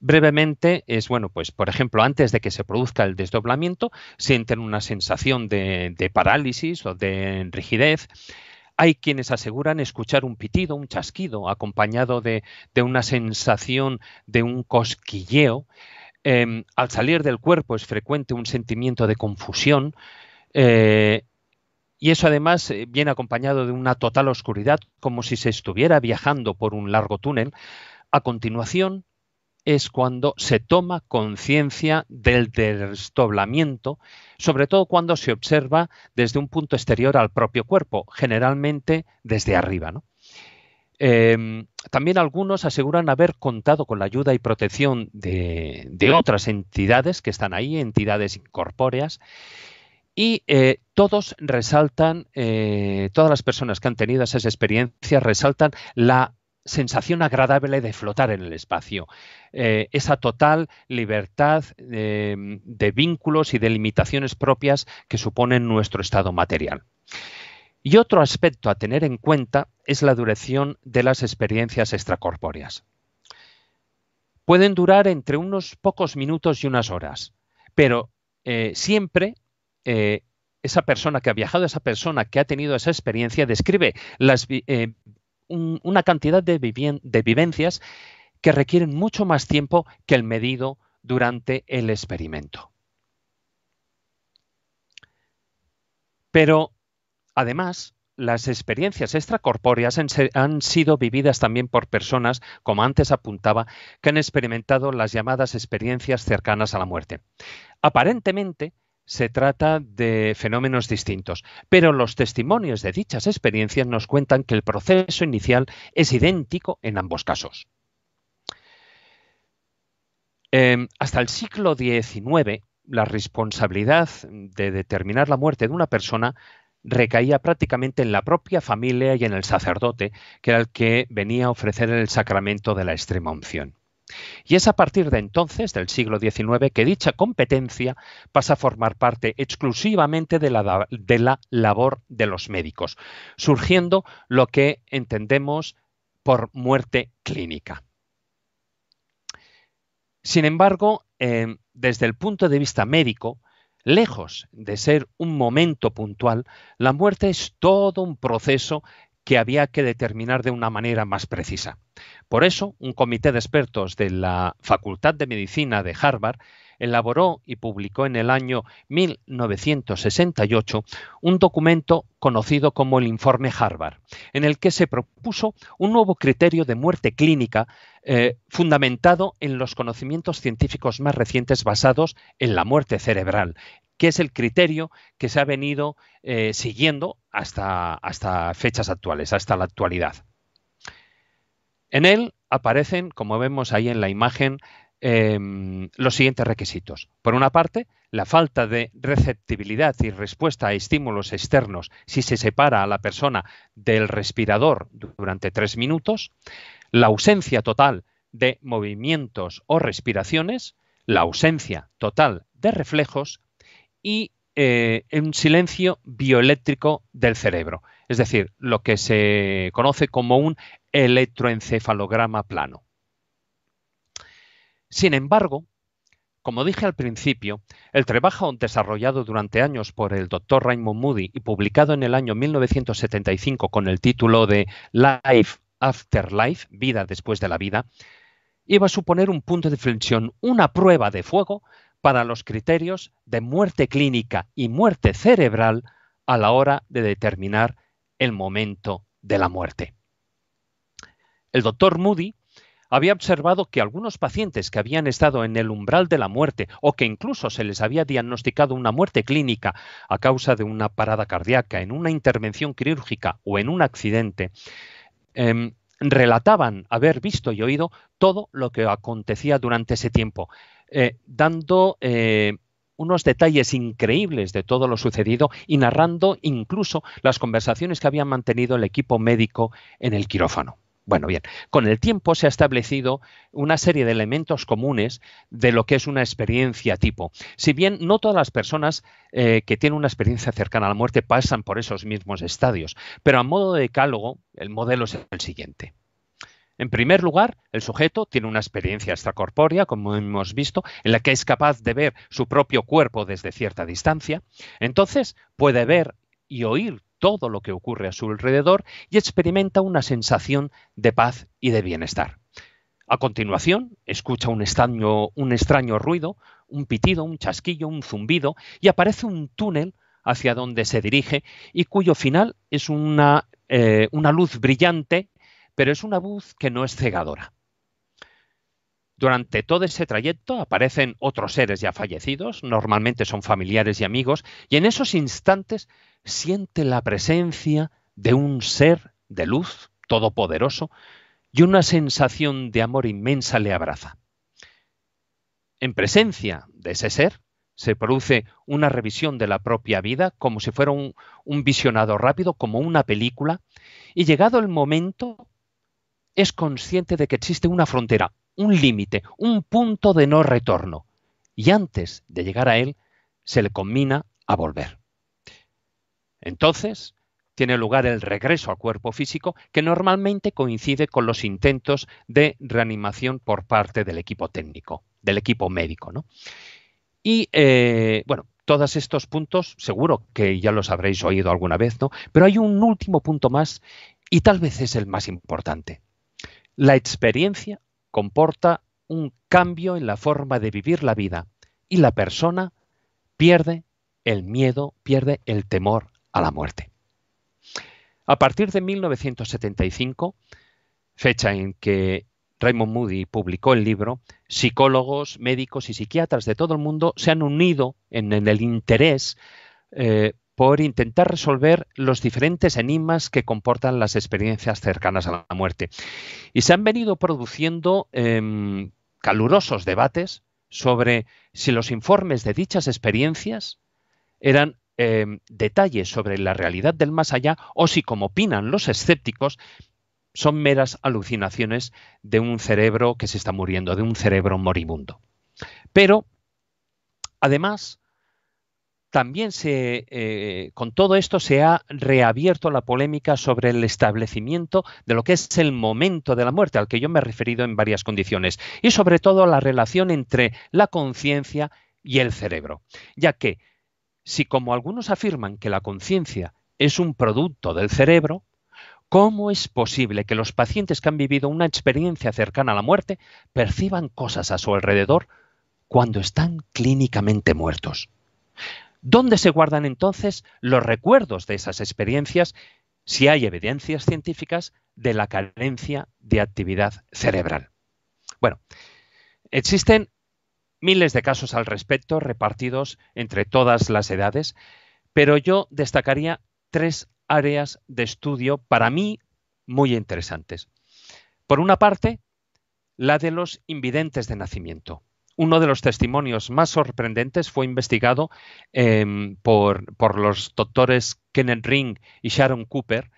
Brevemente es, bueno, pues por ejemplo, antes de que se produzca el desdoblamiento, sienten una sensación de parálisis o de rigidez, hay quienes aseguran escuchar un pitido, un chasquido, acompañado de, de una sensación de un cosquilleo. Em, al salir del cuerpo es frecuente un sentimiento de confusión. Eh, y eso además eh, viene acompañado de una total oscuridad, como si se estuviera viajando por un largo túnel. A continuación, es cuando se toma conciencia del desdoblamiento, sobre todo cuando se observa desde un punto exterior al propio cuerpo, generalmente desde arriba. Em, también algunos aseguran haber contado con la ayuda y protección de, otras entidades que están ahí, entidades incorpóreas, y eh, todos resaltan, eh, todas las personas que han tenido esas experiencias resaltan la sensación agradable de flotar en el espacio, eh, esa total libertad em, de, vínculos y de limitaciones propias que suponen nuestro estado material. Y otro aspecto a tener en cuenta es la duración de las experiencias extracorpóreas. Pueden durar entre unos pocos minutos y unas horas, pero eh, siempre eh, esa persona que ha viajado, esa persona que ha tenido esa experiencia, describe las una cantidad de vivencias que requieren mucho más tiempo que el medido durante el experimento. Pero, además, las experiencias extracorpóreas han sido vividas también por personas, como antes apuntaba, que han experimentado las llamadas experiencias cercanas a la muerte. Aparentemente, se trata de fenómenos distintos, pero los testimonios de dichas experiencias nos cuentan que el proceso inicial es idéntico en ambos casos. Em, hasta el siglo XIX, la responsabilidad de determinar la muerte de una persona recaía prácticamente en la propia familia y en el sacerdote, que era el que venía a ofrecer el sacramento de la extrema unción. Y es a partir de entonces, del siglo XIX, que dicha competencia pasa a formar parte exclusivamente de la, labor de los médicos, surgiendo lo que entendemos por muerte clínica. Sin embargo, eh, desde el punto de vista médico, lejos de ser un momento puntual, la muerte es todo un proceso que había que determinar de una manera más precisa. Por eso, un comité de expertos de la Facultad de Medicina de Harvard elaboró y publicó en el año 1968 un documento conocido como el Informe Harvard, en el que se propuso un nuevo criterio de muerte clínica eh, fundamentado en los conocimientos científicos más recientes basados en la muerte cerebral, que es el criterio que se ha venido eh, siguiendo hasta, hasta fechas actuales, hasta la actualidad. En él aparecen, como vemos ahí en la imagen, em, los siguientes requisitos. Por una parte, la falta de receptibilidad y respuesta a estímulos externos si se separa a la persona del respirador durante tres minutos, la ausencia total de movimientos o respiraciones, la ausencia total de reflejos y eh, un silencio bioeléctrico del cerebro, es decir, lo que se conoce como un electroencefalograma plano. Sin embargo, como dije al principio, el trabajo desarrollado durante años por el doctor Raymond Moody y publicado en el año 1975 con el título de Life After Life, Vida después de la vida, iba a suponer un punto de inflexión, una prueba de fuego para los criterios de muerte clínica y muerte cerebral a la hora de determinar el momento de la muerte. El doctor Moody había observado que algunos pacientes que habían estado en el umbral de la muerte o que incluso se les había diagnosticado una muerte clínica a causa de una parada cardíaca, en una intervención quirúrgica o en un accidente, em, relataban haber visto y oído todo lo que acontecía durante ese tiempo eh, dando eh, unos detalles increíbles de todo lo sucedido y narrando incluso las conversaciones que había mantenido el equipo médico en el quirófano. Bueno, bien, con el tiempo se ha establecido una serie de elementos comunes de lo que es una experiencia tipo. Si bien no todas las personas eh, que tienen una experiencia cercana a la muerte pasan por esos mismos estadios, pero a modo de decálogo, el modelo es el siguiente. En primer lugar, el sujeto tiene una experiencia extracorpórea, como hemos visto, en la que es capaz de ver su propio cuerpo desde cierta distancia. Entonces, puede ver y oír todo lo que ocurre a su alrededor y experimenta una sensación de paz y de bienestar. A continuación, escucha un extraño, ruido, un pitido, un chasquillo, un zumbido, y aparece un túnel hacia donde se dirige y cuyo final es una eh, luz brillante pero es una voz que no es cegadora. Durante todo ese trayecto aparecen otros seres ya fallecidos, normalmente son familiares y amigos, y en esos instantes siente la presencia de un ser de luz todopoderoso y una sensación de amor inmensa le abraza. En presencia de ese ser se produce una revisión de la propia vida como si fuera un, un visionado rápido, como una película, y llegado el momento es consciente de que existe una frontera, un límite, un punto de no retorno. Y antes de llegar a él, se le combina a volver. Entonces, tiene lugar el regreso al cuerpo físico, que normalmente coincide con los intentos de reanimación por parte del equipo técnico, del equipo médico. ¿no? Y eh, bueno, todos estos puntos seguro que ya los habréis oído alguna vez, ¿no? Pero hay un último punto más y tal vez es el más importante. La experiencia comporta un cambio en la forma de vivir la vida y la persona pierde el miedo, pierde el temor a la muerte. A partir de 1975, fecha en que Raymond Moody publicó el libro, psicólogos, médicos y psiquiatras de todo el mundo se han unido en, el interés eh, por intentar resolver los diferentes enigmas que comportan las experiencias cercanas a la muerte. Y se han venido produciendo em, calurosos debates sobre si los informes de dichas experiencias eran em, detalles sobre la realidad del más allá o si, como opinan los escépticos, son meras alucinaciones de un cerebro que se está muriendo, de un cerebro moribundo. Pero, además, también se, eh, con todo esto se ha reabierto la polémica sobre el establecimiento de lo que es el momento de la muerte, al que yo me he referido en varias condiciones, y sobre todo la relación entre la conciencia y el cerebro, ya que si como algunos afirman que la conciencia es un producto del cerebro, ¿Cómo es posible que los pacientes que han vivido una experiencia cercana a la muerte perciban cosas a su alrededor cuando están clínicamente muertos? ¿Dónde se guardan entonces los recuerdos de esas experiencias si hay evidencias científicas de la carencia de actividad cerebral? Bueno, existen miles de casos al respecto repartidos entre todas las edades, pero yo destacaría tres áreas de estudio para mí muy interesantes. Por una parte, la de los invidentes de nacimiento uno de los testimonios más sorprendentes fue investigado em, por, los doctores Kenneth Ring y Sharon Cooper,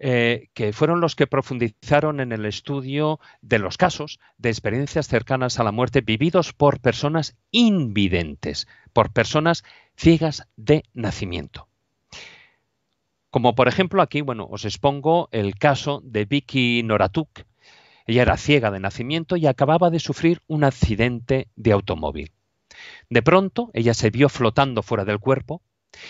eh, que fueron los que profundizaron en el estudio de los casos de experiencias cercanas a la muerte vividos por personas invidentes, por personas ciegas de nacimiento. Como por ejemplo aquí, bueno, os expongo el caso de Vicky Noratuk, ella era ciega de nacimiento y acababa de sufrir un accidente de automóvil. De pronto, ella se vio flotando fuera del cuerpo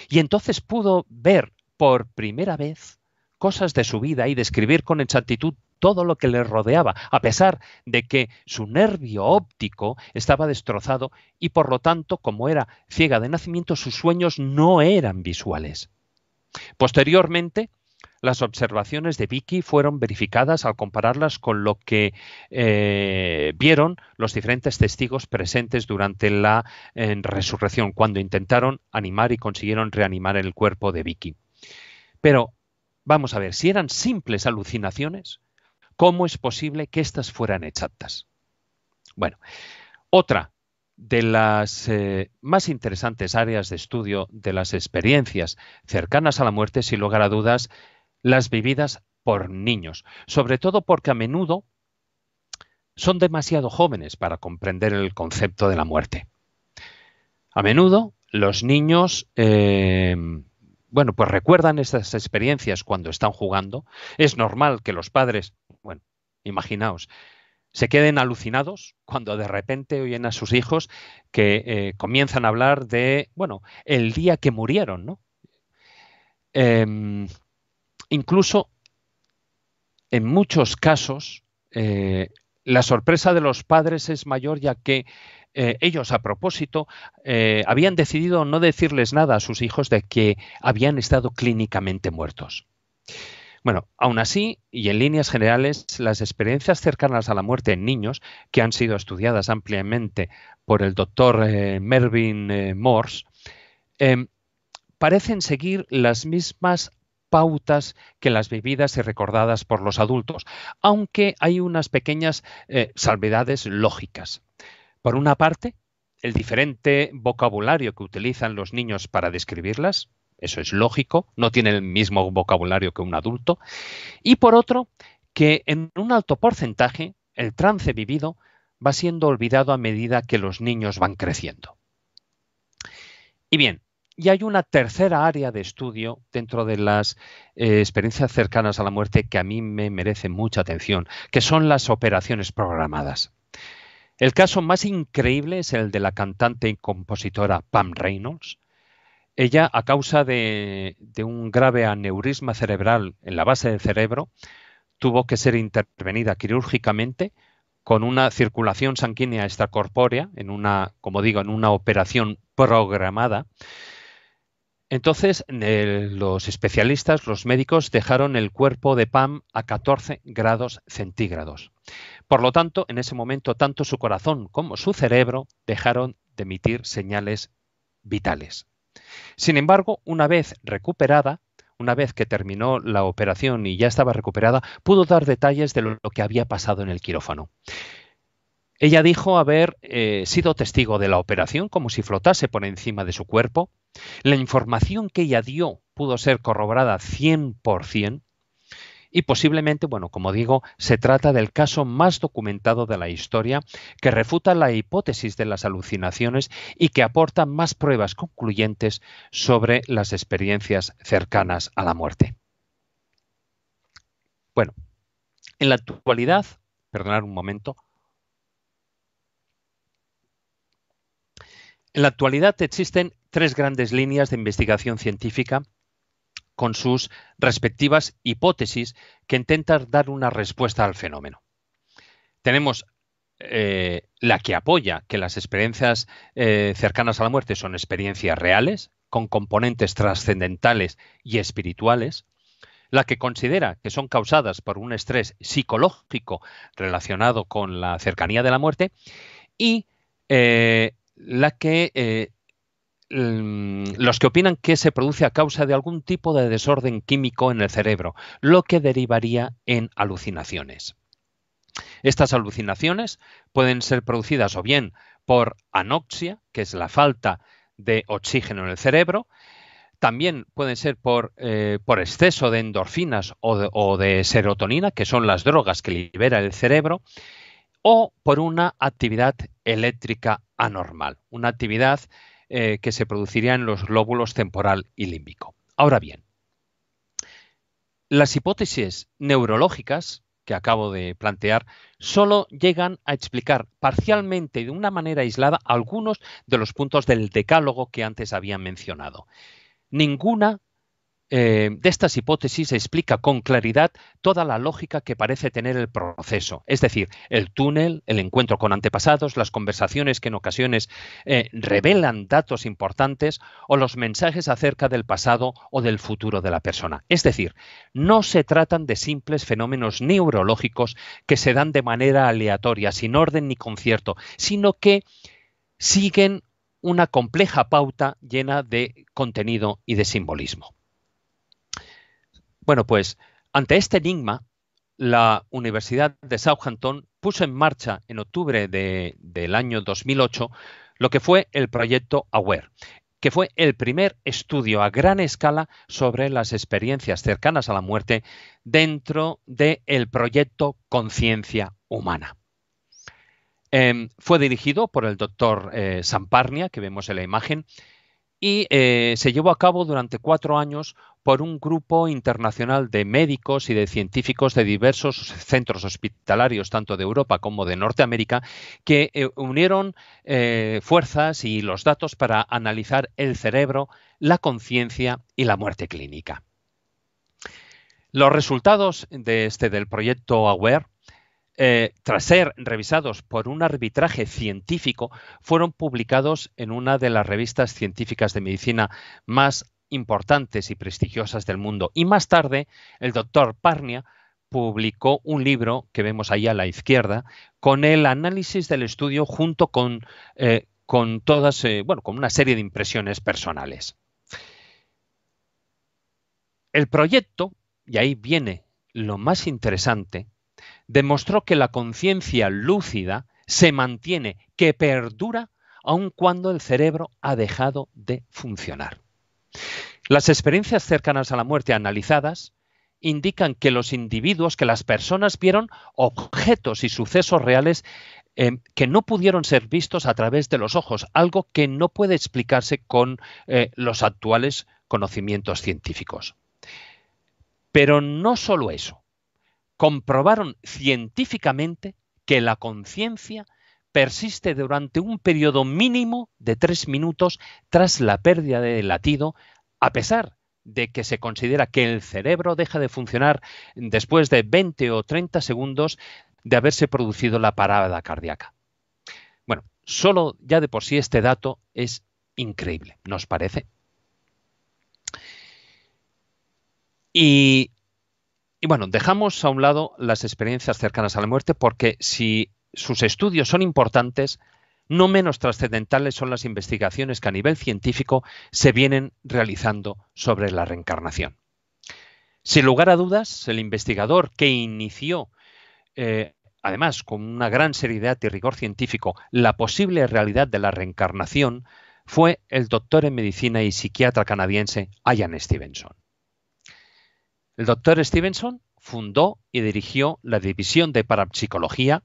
y entonces pudo ver por primera vez cosas de su vida y describir con exactitud todo lo que le rodeaba, a pesar de que su nervio óptico estaba destrozado y por lo tanto, como era ciega de nacimiento, sus sueños no eran visuales. Posteriormente, las observaciones de Vicky fueron verificadas al compararlas con lo que eh, vieron los diferentes testigos presentes durante la resurrección, cuando intentaron animar y consiguieron reanimar el cuerpo de Vicky. Pero, vamos a ver, si eran simples alucinaciones, ¿cómo es posible que éstas fueran exactas? Bueno, otra de las eh, más interesantes áreas de estudio de las experiencias cercanas a la muerte, sin lugar a dudas, las vividas por niños, sobre todo porque a menudo son demasiado jóvenes para comprender el concepto de la muerte. A menudo los niños, eh, bueno, pues recuerdan estas experiencias cuando están jugando. Es normal que los padres, bueno, imaginaos, se queden alucinados cuando de repente oyen a sus hijos que eh, comienzan a hablar de, bueno, el día que murieron, ¿no? Em, Incluso, en muchos casos, eh, la sorpresa de los padres es mayor ya que eh, ellos, a propósito, eh, habían decidido no decirles nada a sus hijos de que habían estado clínicamente muertos. Bueno, aún así, y en líneas generales, las experiencias cercanas a la muerte en niños, que han sido estudiadas ampliamente por el doctor Mervyn Morse, em, parecen seguir las mismas pautas que las vividas y recordadas por los adultos, aunque hay unas pequeñas eh, salvedades lógicas. Por una parte, el diferente vocabulario que utilizan los niños para describirlas, eso es lógico, no tiene el mismo vocabulario que un adulto, y por otro, que en un alto porcentaje el trance vivido va siendo olvidado a medida que los niños van creciendo. Y bien, y hay una tercera área de estudio dentro de las eh, experiencias cercanas a la muerte que a mí me merece mucha atención, que son las operaciones programadas. El caso más increíble es el de la cantante y compositora Pam Reynolds. Ella, a causa de, un grave aneurisma cerebral en la base del cerebro, tuvo que ser intervenida quirúrgicamente con una circulación sanguínea extracorpórea, en una, como digo, en una operación programada, entonces, los especialistas, los médicos, dejaron el cuerpo de Pam a 14 grados centígrados. Por lo tanto, en ese momento, tanto su corazón como su cerebro dejaron de emitir señales vitales. Sin embargo, una vez recuperada, una vez que terminó la operación y ya estaba recuperada, pudo dar detalles de lo que había pasado en el quirófano. Ella dijo haber eh, sido testigo de la operación como si flotase por encima de su cuerpo. La información que ella dio pudo ser corroborada 100% y posiblemente, bueno, como digo, se trata del caso más documentado de la historia que refuta la hipótesis de las alucinaciones y que aporta más pruebas concluyentes sobre las experiencias cercanas a la muerte. Bueno, en la actualidad, perdonad un momento, En la actualidad existen tres grandes líneas de investigación científica con sus respectivas hipótesis que intentan dar una respuesta al fenómeno. Tenemos eh, la que apoya que las experiencias eh, cercanas a la muerte son experiencias reales, con componentes trascendentales y espirituales, la que considera que son causadas por un estrés psicológico relacionado con la cercanía de la muerte y eh, la que eh, mm, los que opinan que se produce a causa de algún tipo de desorden químico en el cerebro, lo que derivaría en alucinaciones. Estas alucinaciones pueden ser producidas o bien por anoxia, que es la falta de oxígeno en el cerebro, también pueden ser por, eh, exceso de endorfinas o de, serotonina, que son las drogas que libera el cerebro, o por una actividad eléctrica anormal, una actividad eh, que se produciría en los lóbulos temporal y límbico. Ahora bien, las hipótesis neurológicas que acabo de plantear solo llegan a explicar parcialmente y de una manera aislada algunos de los puntos del decálogo que antes había mencionado. Ninguna eh, de estas hipótesis explica con claridad toda la lógica que parece tener el proceso, es decir, el túnel, el encuentro con antepasados, las conversaciones que en ocasiones eh, revelan datos importantes o los mensajes acerca del pasado o del futuro de la persona. Es decir, no se tratan de simples fenómenos neurológicos que se dan de manera aleatoria, sin orden ni concierto, sino que siguen una compleja pauta llena de contenido y de simbolismo. Bueno, pues ante este enigma, la Universidad de Southampton puso en marcha en octubre del año 2008 lo que fue el proyecto AWARE, que fue el primer estudio a gran escala sobre las experiencias cercanas a la muerte dentro del proyecto Conciencia Humana. Em, fue dirigido por el doctor eh, Samparnia, que vemos en la imagen, y eh, se llevó a cabo durante cuatro años por un grupo internacional de médicos y de científicos de diversos centros hospitalarios, tanto de Europa como de Norteamérica, que eh, unieron eh, fuerzas y los datos para analizar el cerebro, la conciencia y la muerte clínica. Los resultados de este del proyecto AWARE eh, tras ser revisados por un arbitraje científico, fueron publicados en una de las revistas científicas de medicina más importantes y prestigiosas del mundo. Y más tarde, el doctor Parnia publicó un libro que vemos ahí a la izquierda con el análisis del estudio junto con, eh, todas, eh, bueno, con una serie de impresiones personales. El proyecto, y ahí viene lo más interesante, demostró que la conciencia lúcida se mantiene, que perdura, aun cuando el cerebro ha dejado de funcionar. Las experiencias cercanas a la muerte analizadas indican que los individuos, que las personas vieron objetos y sucesos reales eh, que no pudieron ser vistos a través de los ojos, algo que no puede explicarse con eh, los actuales conocimientos científicos. Pero no solo eso, comprobaron científicamente que la conciencia persiste durante un periodo mínimo de tres minutos tras la pérdida del latido, a pesar de que se considera que el cerebro deja de funcionar después de 20 o 30 segundos de haberse producido la parada cardíaca. Bueno, solo ya de por sí este dato es increíble, ¿nos parece? Y y bueno, dejamos a un lado las experiencias cercanas a la muerte porque si sus estudios son importantes, no menos trascendentales son las investigaciones que a nivel científico se vienen realizando sobre la reencarnación. Sin lugar a dudas, el investigador que inició, eh, además con una gran seriedad y rigor científico, la posible realidad de la reencarnación fue el doctor en medicina y psiquiatra canadiense Ian Stevenson. El doctor Stevenson fundó y dirigió la División de Parapsicología,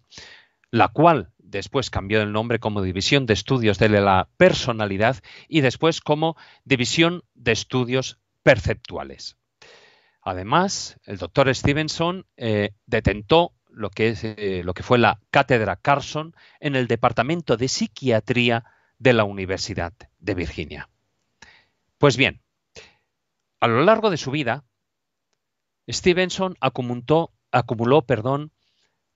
la cual después cambió el nombre como División de Estudios de la Personalidad y después como División de Estudios Perceptuales. Además, el doctor Stevenson eh, detentó lo que, es, eh, lo que fue la Cátedra Carson en el Departamento de Psiquiatría de la Universidad de Virginia. Pues bien, a lo largo de su vida, Stevenson acumuló, perdón,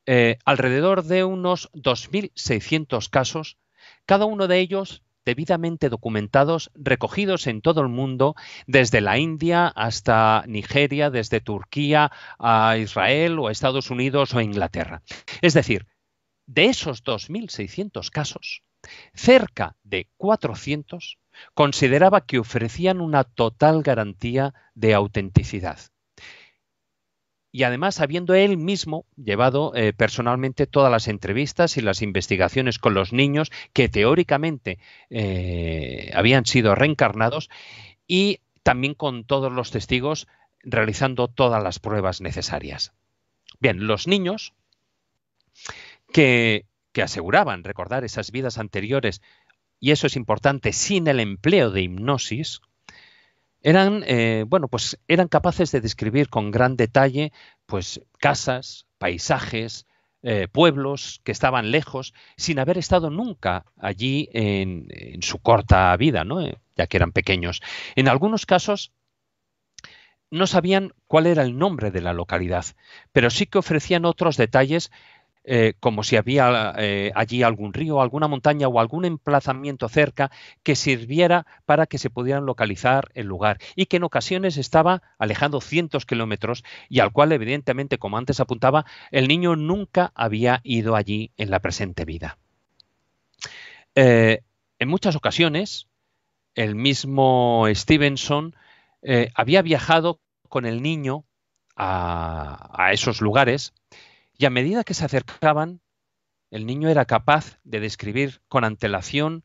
eh, alrededor de unos 2.600 casos, cada uno de ellos debidamente documentados, recogidos en todo el mundo, desde la India hasta Nigeria, desde Turquía a Israel o a Estados Unidos o a Inglaterra. Es decir, de esos 2.600 casos, cerca de 400 consideraba que ofrecían una total garantía de autenticidad y además habiendo él mismo llevado eh, personalmente todas las entrevistas y las investigaciones con los niños que teóricamente eh, habían sido reencarnados y también con todos los testigos realizando todas las pruebas necesarias. Bien, los niños que, que aseguraban recordar esas vidas anteriores, y eso es importante, sin el empleo de hipnosis, eran, eh, bueno, pues eran capaces de describir con gran detalle pues, casas, paisajes, eh, pueblos que estaban lejos, sin haber estado nunca allí en, su corta vida, ¿no? Eh, ya que eran pequeños. En algunos casos no sabían cuál era el nombre de la localidad, pero sí que ofrecían otros detalles eh, como si había eh, allí algún río, alguna montaña o algún emplazamiento cerca que sirviera para que se pudieran localizar el lugar y que en ocasiones estaba alejando cientos de kilómetros y al cual evidentemente, como antes apuntaba, el niño nunca había ido allí en la presente vida. Eh, en muchas ocasiones, el mismo Stevenson había viajado con el niño a, a esos lugares y a medida que se acercaban, el niño era capaz de describir con antelación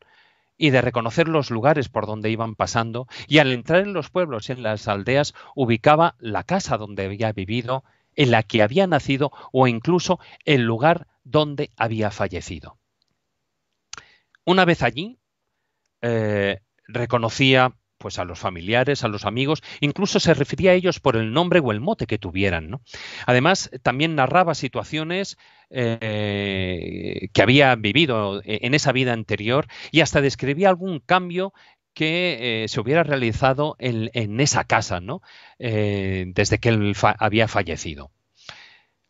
y de reconocer los lugares por donde iban pasando, y al entrar en los pueblos y en las aldeas ubicaba la casa donde había vivido, en la que había nacido o incluso el lugar donde había fallecido. Una vez allí, eh, reconocía pues a los familiares, a los amigos, incluso se refería a ellos por el nombre o el mote que tuvieran. Además, también narraba situaciones eh, que había vivido e-, en esa vida anterior y hasta describía algún cambio que eh, se hubiera realizado en, esa casa, ¿no? Eh, desde que él había fallecido.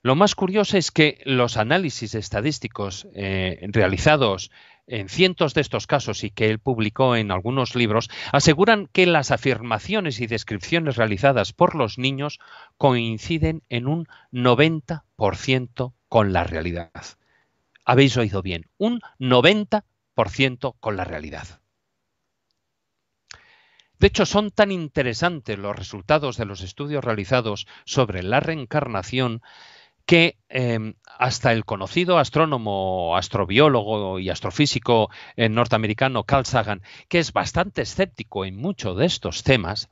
Lo más curioso es que los análisis estadísticos realizados en cientos de estos casos y que él publicó en algunos libros, aseguran que las afirmaciones y descripciones realizadas por los niños coinciden en un 90% con la realidad. Habéis oído bien, un 90% con la realidad. De hecho, son tan interesantes los resultados de los estudios realizados sobre la reencarnación que em, hasta el conocido astrónomo, astrobiólogo y astrofísico eh, norteamericano Carl Sagan, que es bastante escéptico en muchos de estos temas,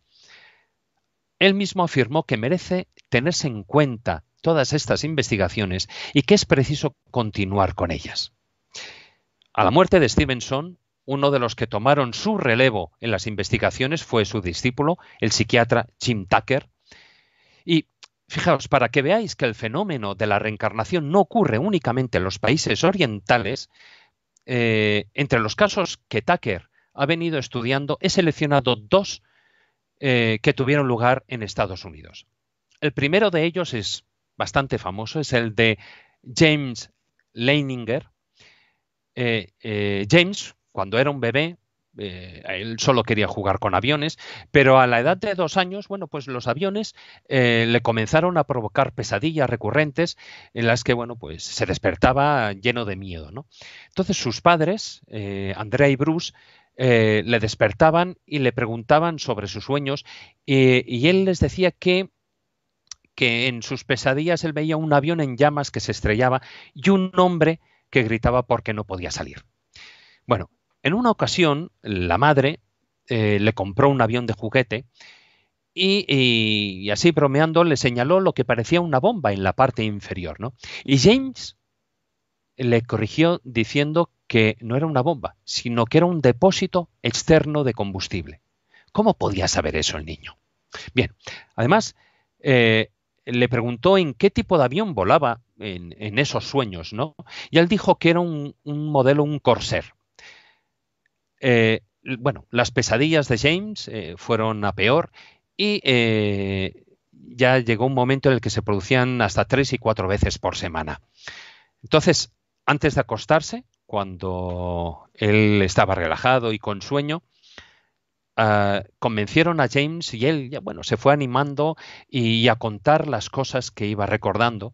él mismo afirmó que merece tenerse en cuenta todas estas investigaciones y que es preciso continuar con ellas. A la muerte de Stevenson, uno de los que tomaron su relevo en las investigaciones fue su discípulo, el psiquiatra Jim Tucker, y Fijaos, para que veáis que el fenómeno de la reencarnación no ocurre únicamente en los países orientales, eh, entre los casos que Tucker ha venido estudiando, he seleccionado dos eh, que tuvieron lugar en Estados Unidos. El primero de ellos es bastante famoso, es el de James Leininger. Eh, James, cuando era un bebé, eh, él solo quería jugar con aviones, pero a la edad de dos años, bueno, pues los aviones eh, le comenzaron a provocar pesadillas recurrentes en las que, bueno, pues se despertaba lleno de miedo, ¿no? Entonces sus padres, eh, Andrea y Bruce, le despertaban y le preguntaban sobre sus sueños y él les decía que que en sus pesadillas él veía un avión en llamas que se estrellaba y un hombre que gritaba porque no podía salir. Bueno, en una ocasión, la madre eh, le compró un avión de juguete y, así bromeando le señaló lo que parecía una bomba en la parte inferior. ¿no? Y James le corrigió diciendo que no era una bomba, sino que era un depósito externo de combustible. ¿Cómo podía saber eso el niño? Bien, además, eh, le preguntó en qué tipo de avión volaba en, esos sueños, ¿no? Y él dijo que era un, un modelo, un Corsair. Eh, bueno, las pesadillas de James eh, fueron a peor y eh, ya llegó un momento en el que se producían hasta tres y cuatro veces por semana. Entonces, antes de acostarse, cuando él estaba relajado y con sueño, ah, convencieron a James y él, bueno, se fue animando y, a contar las cosas que iba recordando.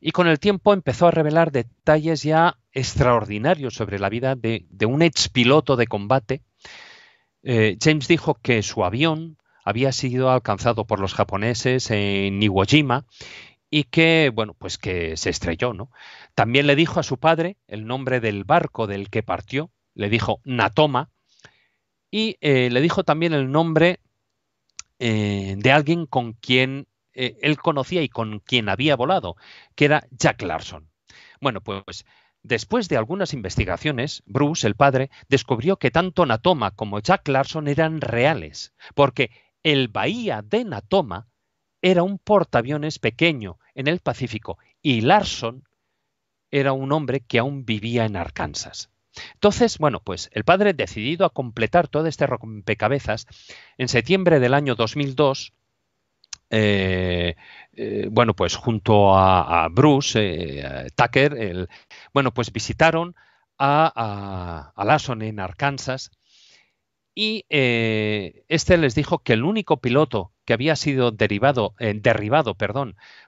Y con el tiempo empezó a revelar detalles ya extraordinario sobre la vida de, un ex piloto de combate. Eh, James dijo que su avión había sido alcanzado por los japoneses en Iwo Jima y que, bueno, pues que se estrelló, ¿no? También le dijo a su padre el nombre del barco del que partió, le dijo Natoma, y eh, le dijo también el nombre eh, de alguien con quien él conocía y con quien había volado, que era Jack Larson. Bueno, pues Después de algunas investigaciones, Bruce, el padre, descubrió que tanto Natoma como Jack Larson eran reales, porque el bahía de Natoma era un portaaviones pequeño en el Pacífico y Larson era un hombre que aún vivía en Arkansas. Entonces, bueno, pues el padre, decidido a completar todo este rompecabezas, en septiembre del año 2002, eh, eh, bueno, pues junto a, Bruce eh, Tucker, el, bueno, pues visitaron a, a, en Arkansas y eh, este les dijo que el único piloto que había sido derivado, eh, derribado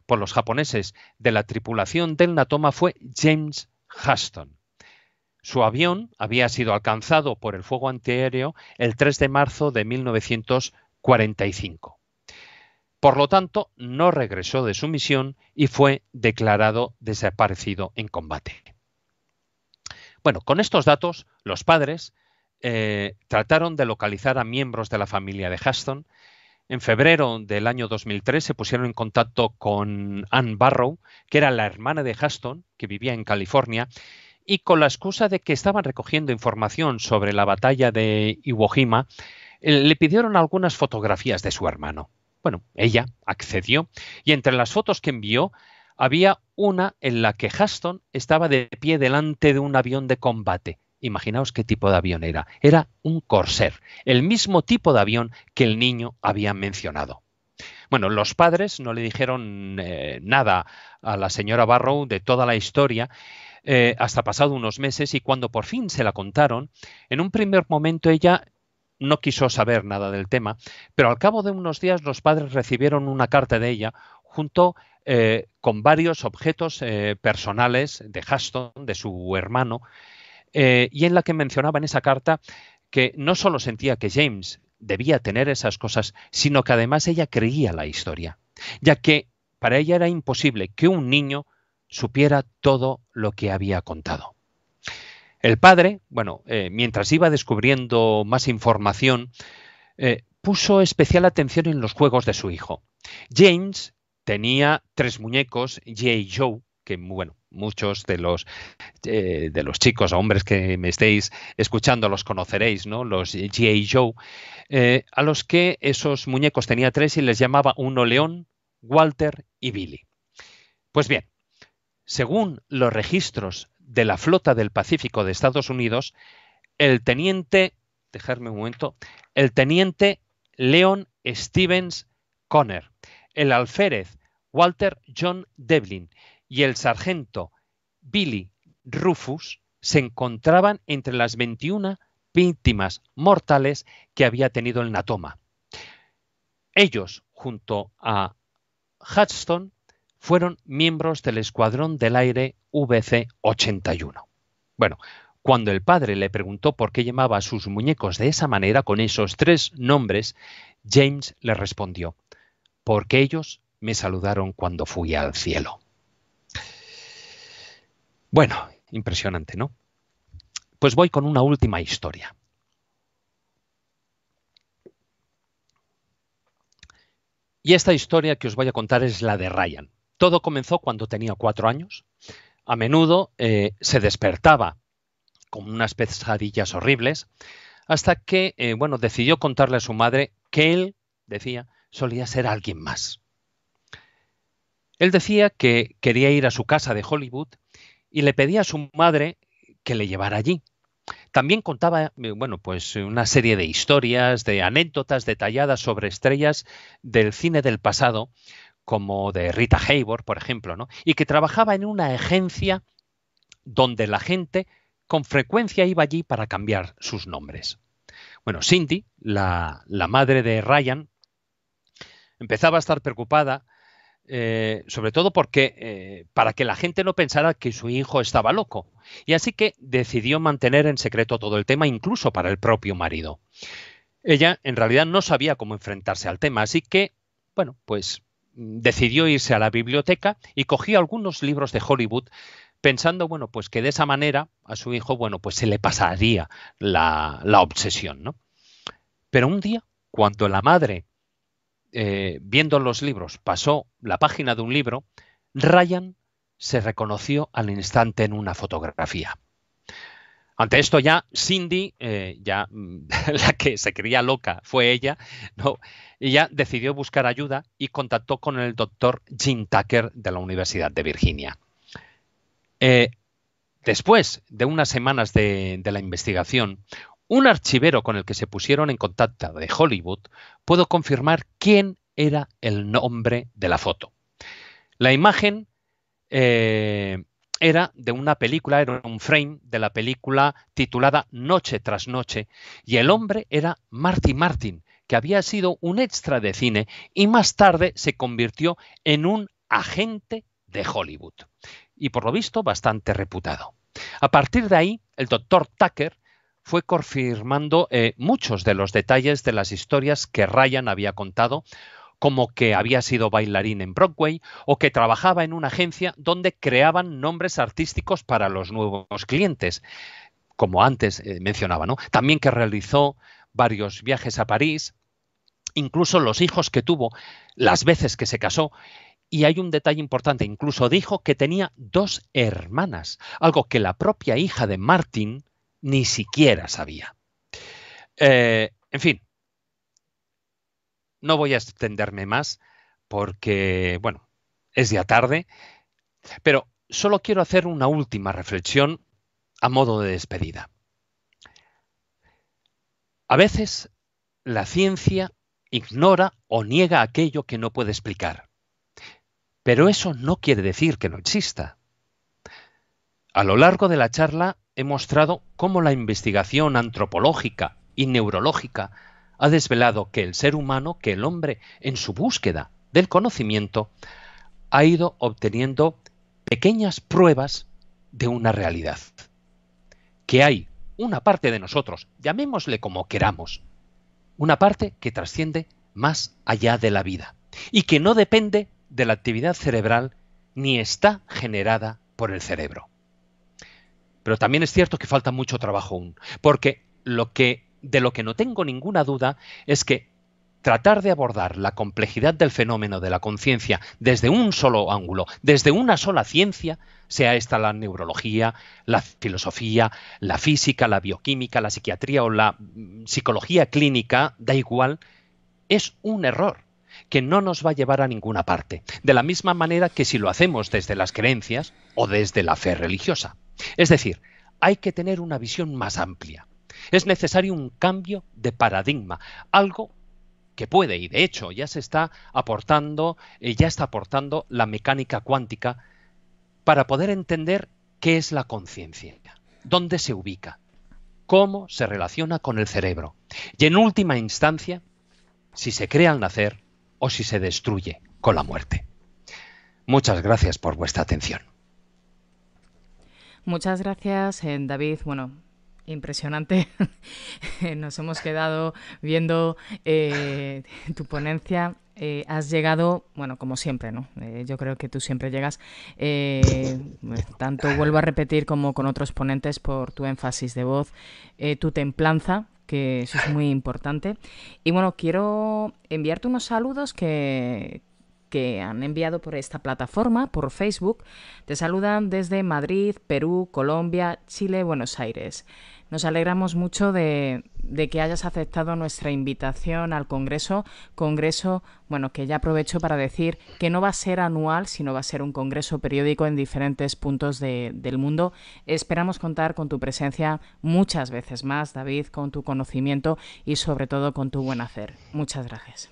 por los japoneses de la tripulación del Natoma fue James Huston. Su avión había sido alcanzado por el fuego antiaéreo el 3 de marzo de 1945. Por lo tanto, no regresó de su misión y fue declarado desaparecido en combate. Bueno, con estos datos, los padres eh, trataron de localizar a miembros de la familia de Huston. En febrero del año 2003 se pusieron en contacto con Ann Barrow, que era la hermana de Huston, que vivía en California, y con la excusa de que estaban recogiendo información sobre la batalla de Iwo Jima, eh, le pidieron algunas fotografías de su hermano. Bueno, ella accedió y entre las fotos que envió había una en la que Haston estaba de pie delante de un avión de combate. Imaginaos qué tipo de avión era. Era un Corsair, el mismo tipo de avión que el niño había mencionado. Bueno, los padres no le dijeron eh, nada a la señora Barrow de toda la historia eh, hasta pasado unos meses y cuando por fin se la contaron, en un primer momento ella no quiso saber nada del tema, pero al cabo de unos días los padres recibieron una carta de ella junto eh, con varios objetos eh, personales de Haston, de su hermano, eh, y en la que mencionaba en esa carta que no solo sentía que James debía tener esas cosas, sino que además ella creía la historia, ya que para ella era imposible que un niño supiera todo lo que había contado. El padre, bueno, mientras iba descubriendo más información, puso especial atención en los juegos de su hijo. James tenía tres muñecos, J. Joe, que bueno, muchos de los eh, de los chicos o hombres que me estéis escuchando los conoceréis, ¿no? Los y Joe, eh, a los que esos muñecos tenía tres y les llamaba uno León, Walter y Billy. Pues bien, según los registros de la flota del Pacífico de Estados Unidos, el teniente, dejadme un momento, el teniente León Stevens Conner el alférez Walter John Devlin y el sargento Billy Rufus se encontraban entre las 21 víctimas mortales que había tenido el Natoma. Ellos, junto a Hudson, fueron miembros del Escuadrón del Aire VC-81. Bueno, cuando el padre le preguntó por qué llamaba a sus muñecos de esa manera, con esos tres nombres, James le respondió, porque ellos me saludaron cuando fui al cielo. Bueno, impresionante, ¿no? Pues voy con una última historia. Y esta historia que os voy a contar es la de Ryan. Todo comenzó cuando tenía cuatro años. A menudo eh, se despertaba con unas pesadillas horribles, hasta que, eh, bueno, decidió contarle a su madre que él, decía, solía ser alguien más. Él decía que quería ir a su casa de Hollywood y le pedía a su madre que le llevara allí. También contaba, bueno, pues una serie de historias, de anécdotas detalladas sobre estrellas del cine del pasado, como de Rita Hayworth, por ejemplo, ¿no? Y que trabajaba en una agencia donde la gente con frecuencia iba allí para cambiar sus nombres. Bueno, Cindy, la, la madre de Ryan, empezaba a estar preocupada, eh, sobre todo porque eh, para que la gente no pensara que su hijo estaba loco. Y así que decidió mantener en secreto todo el tema, incluso para el propio marido. Ella en realidad no sabía cómo enfrentarse al tema, así que, bueno, pues mm, decidió irse a la biblioteca y cogió algunos libros de Hollywood pensando, bueno, pues que de esa manera a su hijo, bueno, pues se le pasaría la, la obsesión, ¿no? Pero un día, cuando la madre eh, viendo los libros, pasó la página de un libro, Ryan se reconoció al instante en una fotografía. Ante esto ya Cindy, eh, ya mm, la que se creía loca fue ella, ¿no? decidió buscar ayuda y contactó con el doctor Jim Tucker de la Universidad de Virginia. Eh, después de unas semanas de la investigación, un archivero con el que se pusieron en contacto de Hollywood puedo confirmar quién era el nombre de la foto. La imagen eh, era de una película, era un frame de la película titulada Noche tras Noche, y el hombre era Marty Martin, que había sido un extra de cine y más tarde se convirtió en un agente de Hollywood, y por lo visto bastante reputado. A partir de ahí, el doctor Tucker fue confirmando eh, muchos de los detalles de las historias que Ryan había contado, como que había sido bailarín en Broadway o que trabajaba en una agencia donde creaban nombres artísticos para los nuevos clientes, como antes eh, mencionaba, ¿no? También que realizó varios viajes a París, incluso los hijos que tuvo, las veces que se casó, y hay un detalle importante, incluso dijo que tenía dos hermanas, algo que la propia hija de Martin ni siquiera sabía. Eh, en fin, no voy a extenderme más porque, bueno, es ya tarde, pero solo quiero hacer una última reflexión a modo de despedida. A veces la ciencia ignora o niega aquello que no puede explicar, pero eso no quiere decir que no exista. A lo largo de la charla he mostrado cómo la investigación antropológica y neurológica ha desvelado que el ser humano, que el hombre, en su búsqueda del conocimiento, ha ido obteniendo pequeñas pruebas de una realidad. Que hay una parte de nosotros, llamémosle como queramos, una parte que trasciende más allá de la vida y que no depende de la actividad cerebral ni está generada por el cerebro. Pero también es cierto que falta mucho trabajo aún, porque lo que, de lo que no tengo ninguna duda es que tratar de abordar la complejidad del fenómeno de la conciencia desde un solo ángulo, desde una sola ciencia, sea esta la neurología, la filosofía, la física, la bioquímica, la psiquiatría o la mm, psicología clínica, da igual, es un error que no nos va a llevar a ninguna parte, de la misma manera que si lo hacemos desde las creencias o desde la fe religiosa. Es decir, hay que tener una visión más amplia. Es necesario un cambio de paradigma, algo que puede y de hecho ya se está aportando, eh, ya está aportando la mecánica cuántica para poder entender qué es la conciencia, dónde se ubica, cómo se relaciona con el cerebro y en última instancia si se crea al nacer o si se destruye con la muerte. Muchas gracias por vuestra atención. Muchas gracias, eh, David. Bueno, impresionante. Nos hemos quedado viendo eh, tu ponencia. Eh, has llegado, bueno, como siempre, ¿no? yo creo que tú siempre llegas, tanto vuelvo a repetir como con otros ponentes por tu énfasis de voz, tu templanza, que eso es muy importante. Y bueno, quiero enviarte unos saludos que, que han enviado por esta plataforma, por Facebook. Te saludan desde Madrid, Perú, Colombia, Chile, Buenos Aires. Nos alegramos mucho de, que hayas aceptado nuestra invitación al Congreso. Congreso, bueno, que ya aprovecho para decir que no va a ser anual, sino va a ser un congreso periódico en diferentes puntos del mundo. Esperamos contar con tu presencia muchas veces más, David, con tu conocimiento y sobre todo con tu buen hacer. Muchas gracias.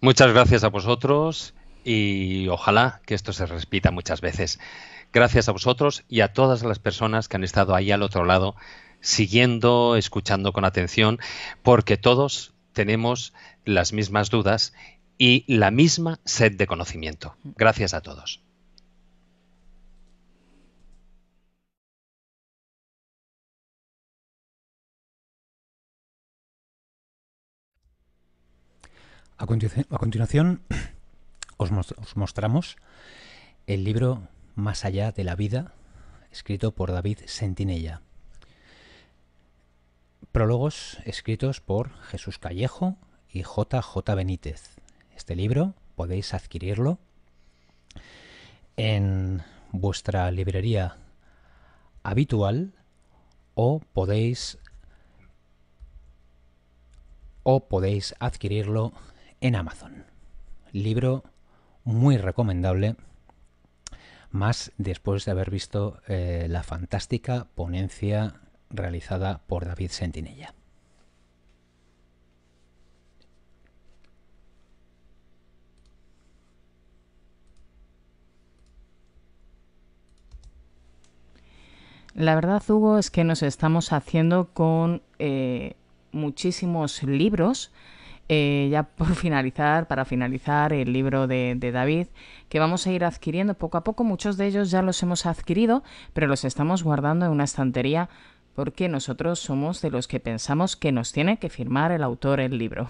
Muchas gracias a vosotros y ojalá que esto se repita muchas veces. Gracias a vosotros y a todas las personas que han estado ahí al otro lado, siguiendo, escuchando con atención, porque todos tenemos las mismas dudas y la misma sed de conocimiento. Gracias a todos. continuación, os, mostramos el libro Más allá de la vida, escrito por David Sentinella. Prólogos escritos por Jesús Callejo y JJ Benítez. Este libro podéis adquirirlo en vuestra librería habitual o podéis o podéis adquirirlo en Amazon. Libro muy recomendable, más después de haber visto eh, la fantástica ponencia realizada por David Sentinella. La verdad, Hugo, es que nos estamos haciendo con eh, muchísimos libros eh, ya por finalizar, para finalizar, el libro de, de, David, que vamos a ir adquiriendo poco a poco. Muchos de ellos ya los hemos adquirido, pero los estamos guardando en una estantería porque nosotros somos de los que pensamos que nos tiene que firmar el autor el libro.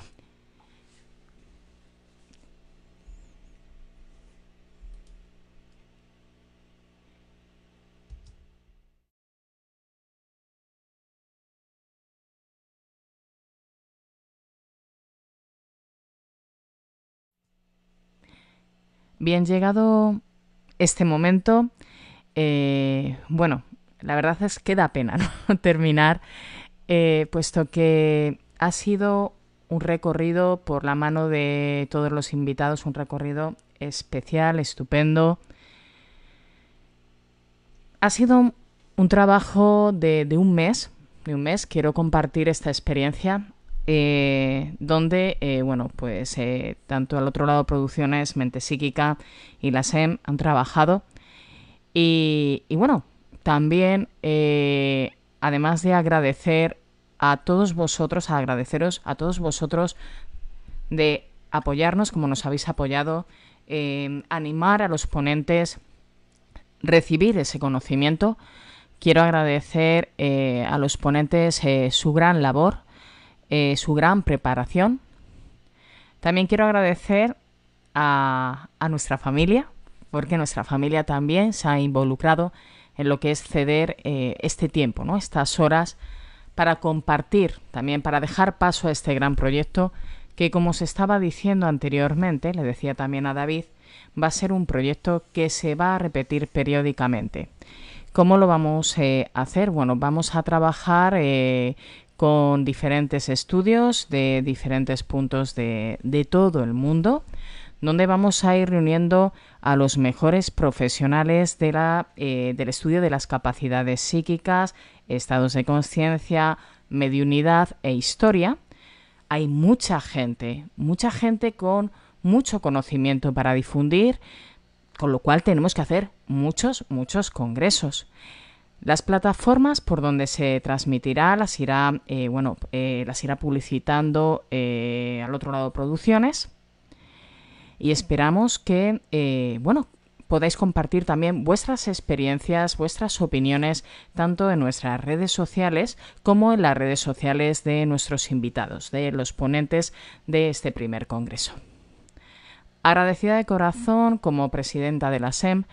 Bien llegado este momento, eh, bueno, la verdad es que da pena terminar, eh, puesto que ha sido un recorrido por la mano de todos los invitados, un recorrido especial, estupendo. Ha sido un trabajo de, de un mes, de un mes. Quiero compartir esta experiencia eh, donde, eh, bueno, pues eh, tanto al otro lado Producciones, Mente Psíquica y la SEM han trabajado. Y, bueno, también, además de agradecer a todos vosotros, agradeceros a todos vosotros de apoyarnos como nos habéis apoyado, em, animar a los ponentes, recibir ese conocimiento. Quiero agradecer a los ponentes su gran labor eh, su gran preparación. También quiero agradecer a, nuestra familia, porque nuestra familia también se ha involucrado en lo que es ceder eh, este tiempo, ¿no? estas horas, para compartir, también para dejar paso a este gran proyecto que, como se estaba diciendo anteriormente, le decía también a David, va a ser un proyecto que se va a repetir periódicamente. ¿Cómo lo vamos eh, a hacer? Bueno, vamos a trabajar con diferentes estudios de diferentes puntos de, todo el mundo, donde vamos a ir reuniendo a los mejores profesionales de la, eh, del estudio de las capacidades psíquicas, estados de conciencia, mediunidad e historia. Hay mucha gente, mucha gente con mucho conocimiento para difundir, con lo cual tenemos que hacer muchos, muchos congresos. Las plataformas por donde se transmitirá las irá, eh, bueno, eh, las irá publicitando eh, al otro lado producciones y esperamos que, bueno, podáis compartir también vuestras experiencias, vuestras opiniones, tanto en nuestras redes sociales como en las redes sociales de nuestros invitados, de los ponentes de este primer congreso. Agradecida de corazón como presidenta de la SEM,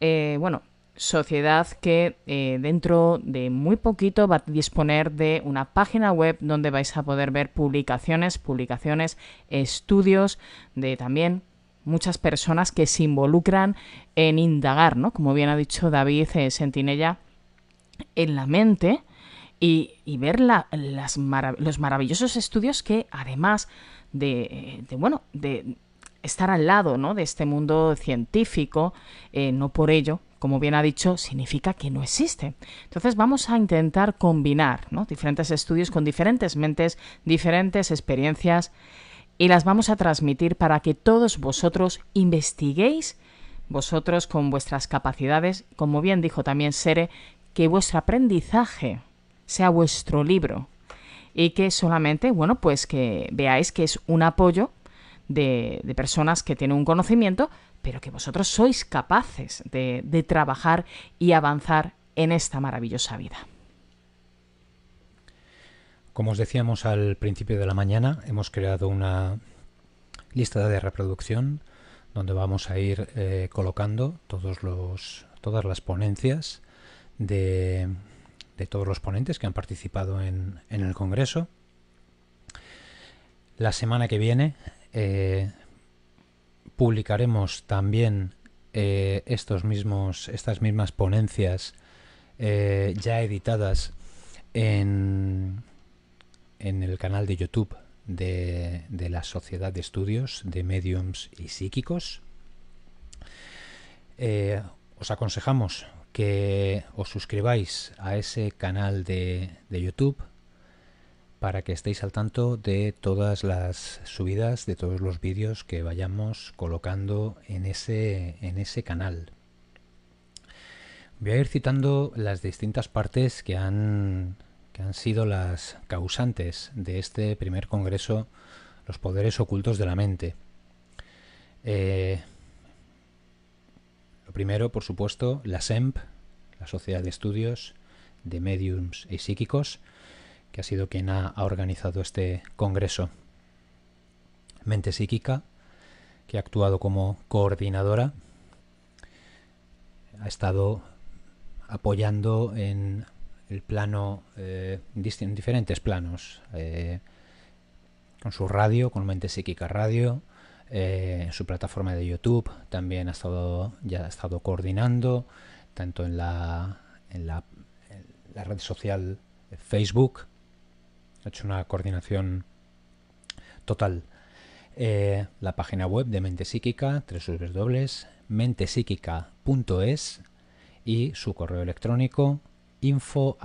bueno, sociedad que eh, dentro de muy poquito va a disponer de una página web donde vais a poder ver publicaciones, publicaciones, estudios de también muchas personas que se involucran en indagar, ¿no? Como bien ha dicho David eh, Sentinella, en la mente y, ver los maravillosos estudios que además de eh, bueno, de estar al lado ¿no? de este mundo científico, eh, no por ello, como bien ha dicho, significa que no existe. Entonces vamos a intentar combinar diferentes estudios con diferentes mentes, diferentes experiencias, y las vamos a transmitir para que todos vosotros investiguéis, vosotros con vuestras capacidades, como bien dijo también Sere, que vuestro aprendizaje sea vuestro libro y que solamente, bueno, pues que veáis que es un apoyo de, personas que tienen un conocimiento, pero que vosotros sois capaces de, trabajar y avanzar en esta maravillosa vida. Como os decíamos al principio de la mañana, hemos creado una lista de reproducción donde vamos a ir eh, colocando todos los, todas las ponencias de, de, todos los ponentes que han participado en, en el Congreso. La semana que viene eh, publicaremos también eh, estos mismos, estas mismas ponencias eh, ya editadas en, en el canal de YouTube de, la Sociedad de Estudios de Mediums y Psíquicos. os aconsejamos que os suscribáis a ese canal de, de YouTube para que estéis al tanto de todas las subidas, de todos los vídeos que vayamos colocando en ese, en ese canal. Voy a ir citando las distintas partes que han, que han sido las causantes de este primer congreso, los poderes ocultos de la mente. Eh, lo primero, por supuesto, la SEMP, la Sociedad de Estudios de Mediums y Psíquicos, que ha sido quien ha, organizado este congreso. Mente Psíquica, que ha actuado como coordinadora, ha estado apoyando en el plano, eh, en diferentes planos, eh, con su radio, con Mente Psíquica Radio, eh, en su plataforma de YouTube, también ha estado, ya ha estado coordinando, tanto en la red social Facebook, ha hecho una coordinación total. Eh, la página web de Mente Psíquica, www.mentepsíquica.es y su correo electrónico info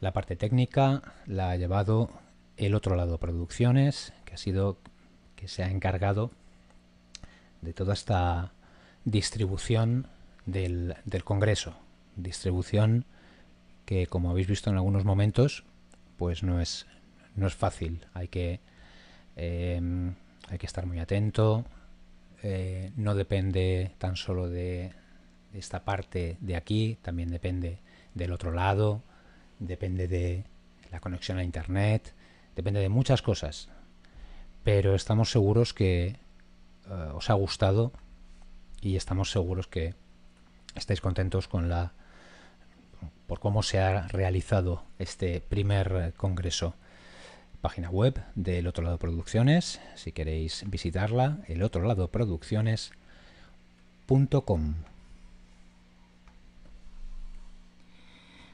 La parte técnica la ha llevado el otro lado Producciones, que ha sido que se ha encargado de toda esta distribución del, del Congreso, distribución que como habéis visto en algunos momentos, pues no es, no es fácil. Hay que, em, hay que estar muy atento. Eh, no depende tan solo de, esta parte de aquí, también depende del otro lado, depende de la conexión a Internet, depende de muchas cosas. Pero estamos seguros que eh, os ha gustado y estamos seguros que estáis contentos con la por cómo se ha realizado este primer eh, congreso. Página web del Otro Lado Producciones, si queréis visitarla, el otro lado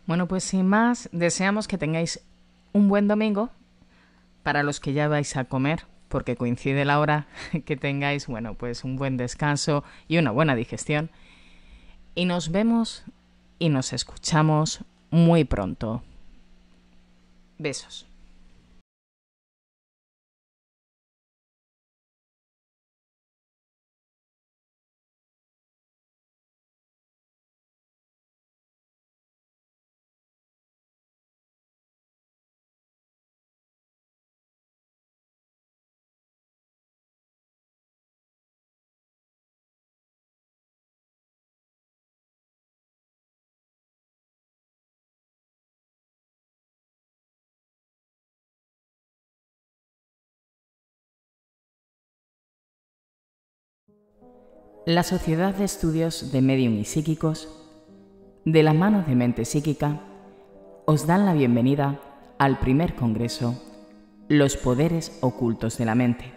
Bueno, pues sin más, deseamos que tengáis un buen domingo para los que ya vais a comer, porque coincide la hora que tengáis, bueno, pues un buen descanso y una buena digestión. Y nos vemos y nos escuchamos muy pronto. Besos. la Sociedad de Estudios de Medium y Psíquicos, de la mano de Mente Psíquica, os dan la bienvenida al primer congreso Los Poderes Ocultos de la Mente,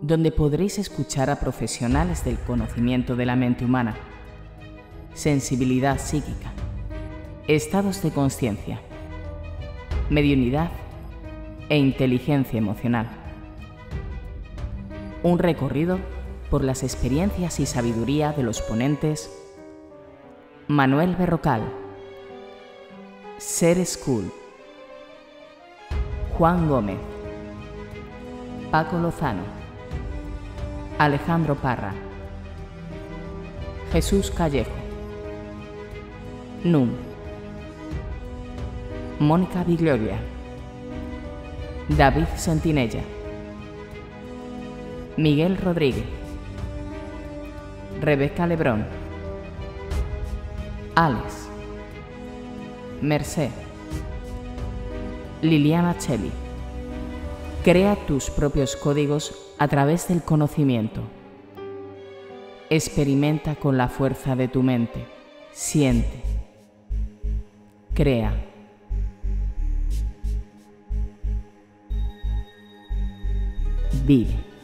donde podréis escuchar a profesionales del conocimiento de la mente humana, sensibilidad psíquica, estados de conciencia, mediunidad e inteligencia emocional. Un recorrido por las experiencias y sabiduría de los ponentes Manuel Berrocal, Ser School, Juan Gómez, Paco Lozano, Alejandro Parra, Jesús Callejo, Num, Mónica Vigloria, David Sentinella, Miguel Rodríguez, Rebeca Lebrón, Alex, Merced, Liliana Cheli. Crea tus propios códigos a través del conocimiento. Experimenta con la fuerza de tu mente. Siente. Crea. Vive.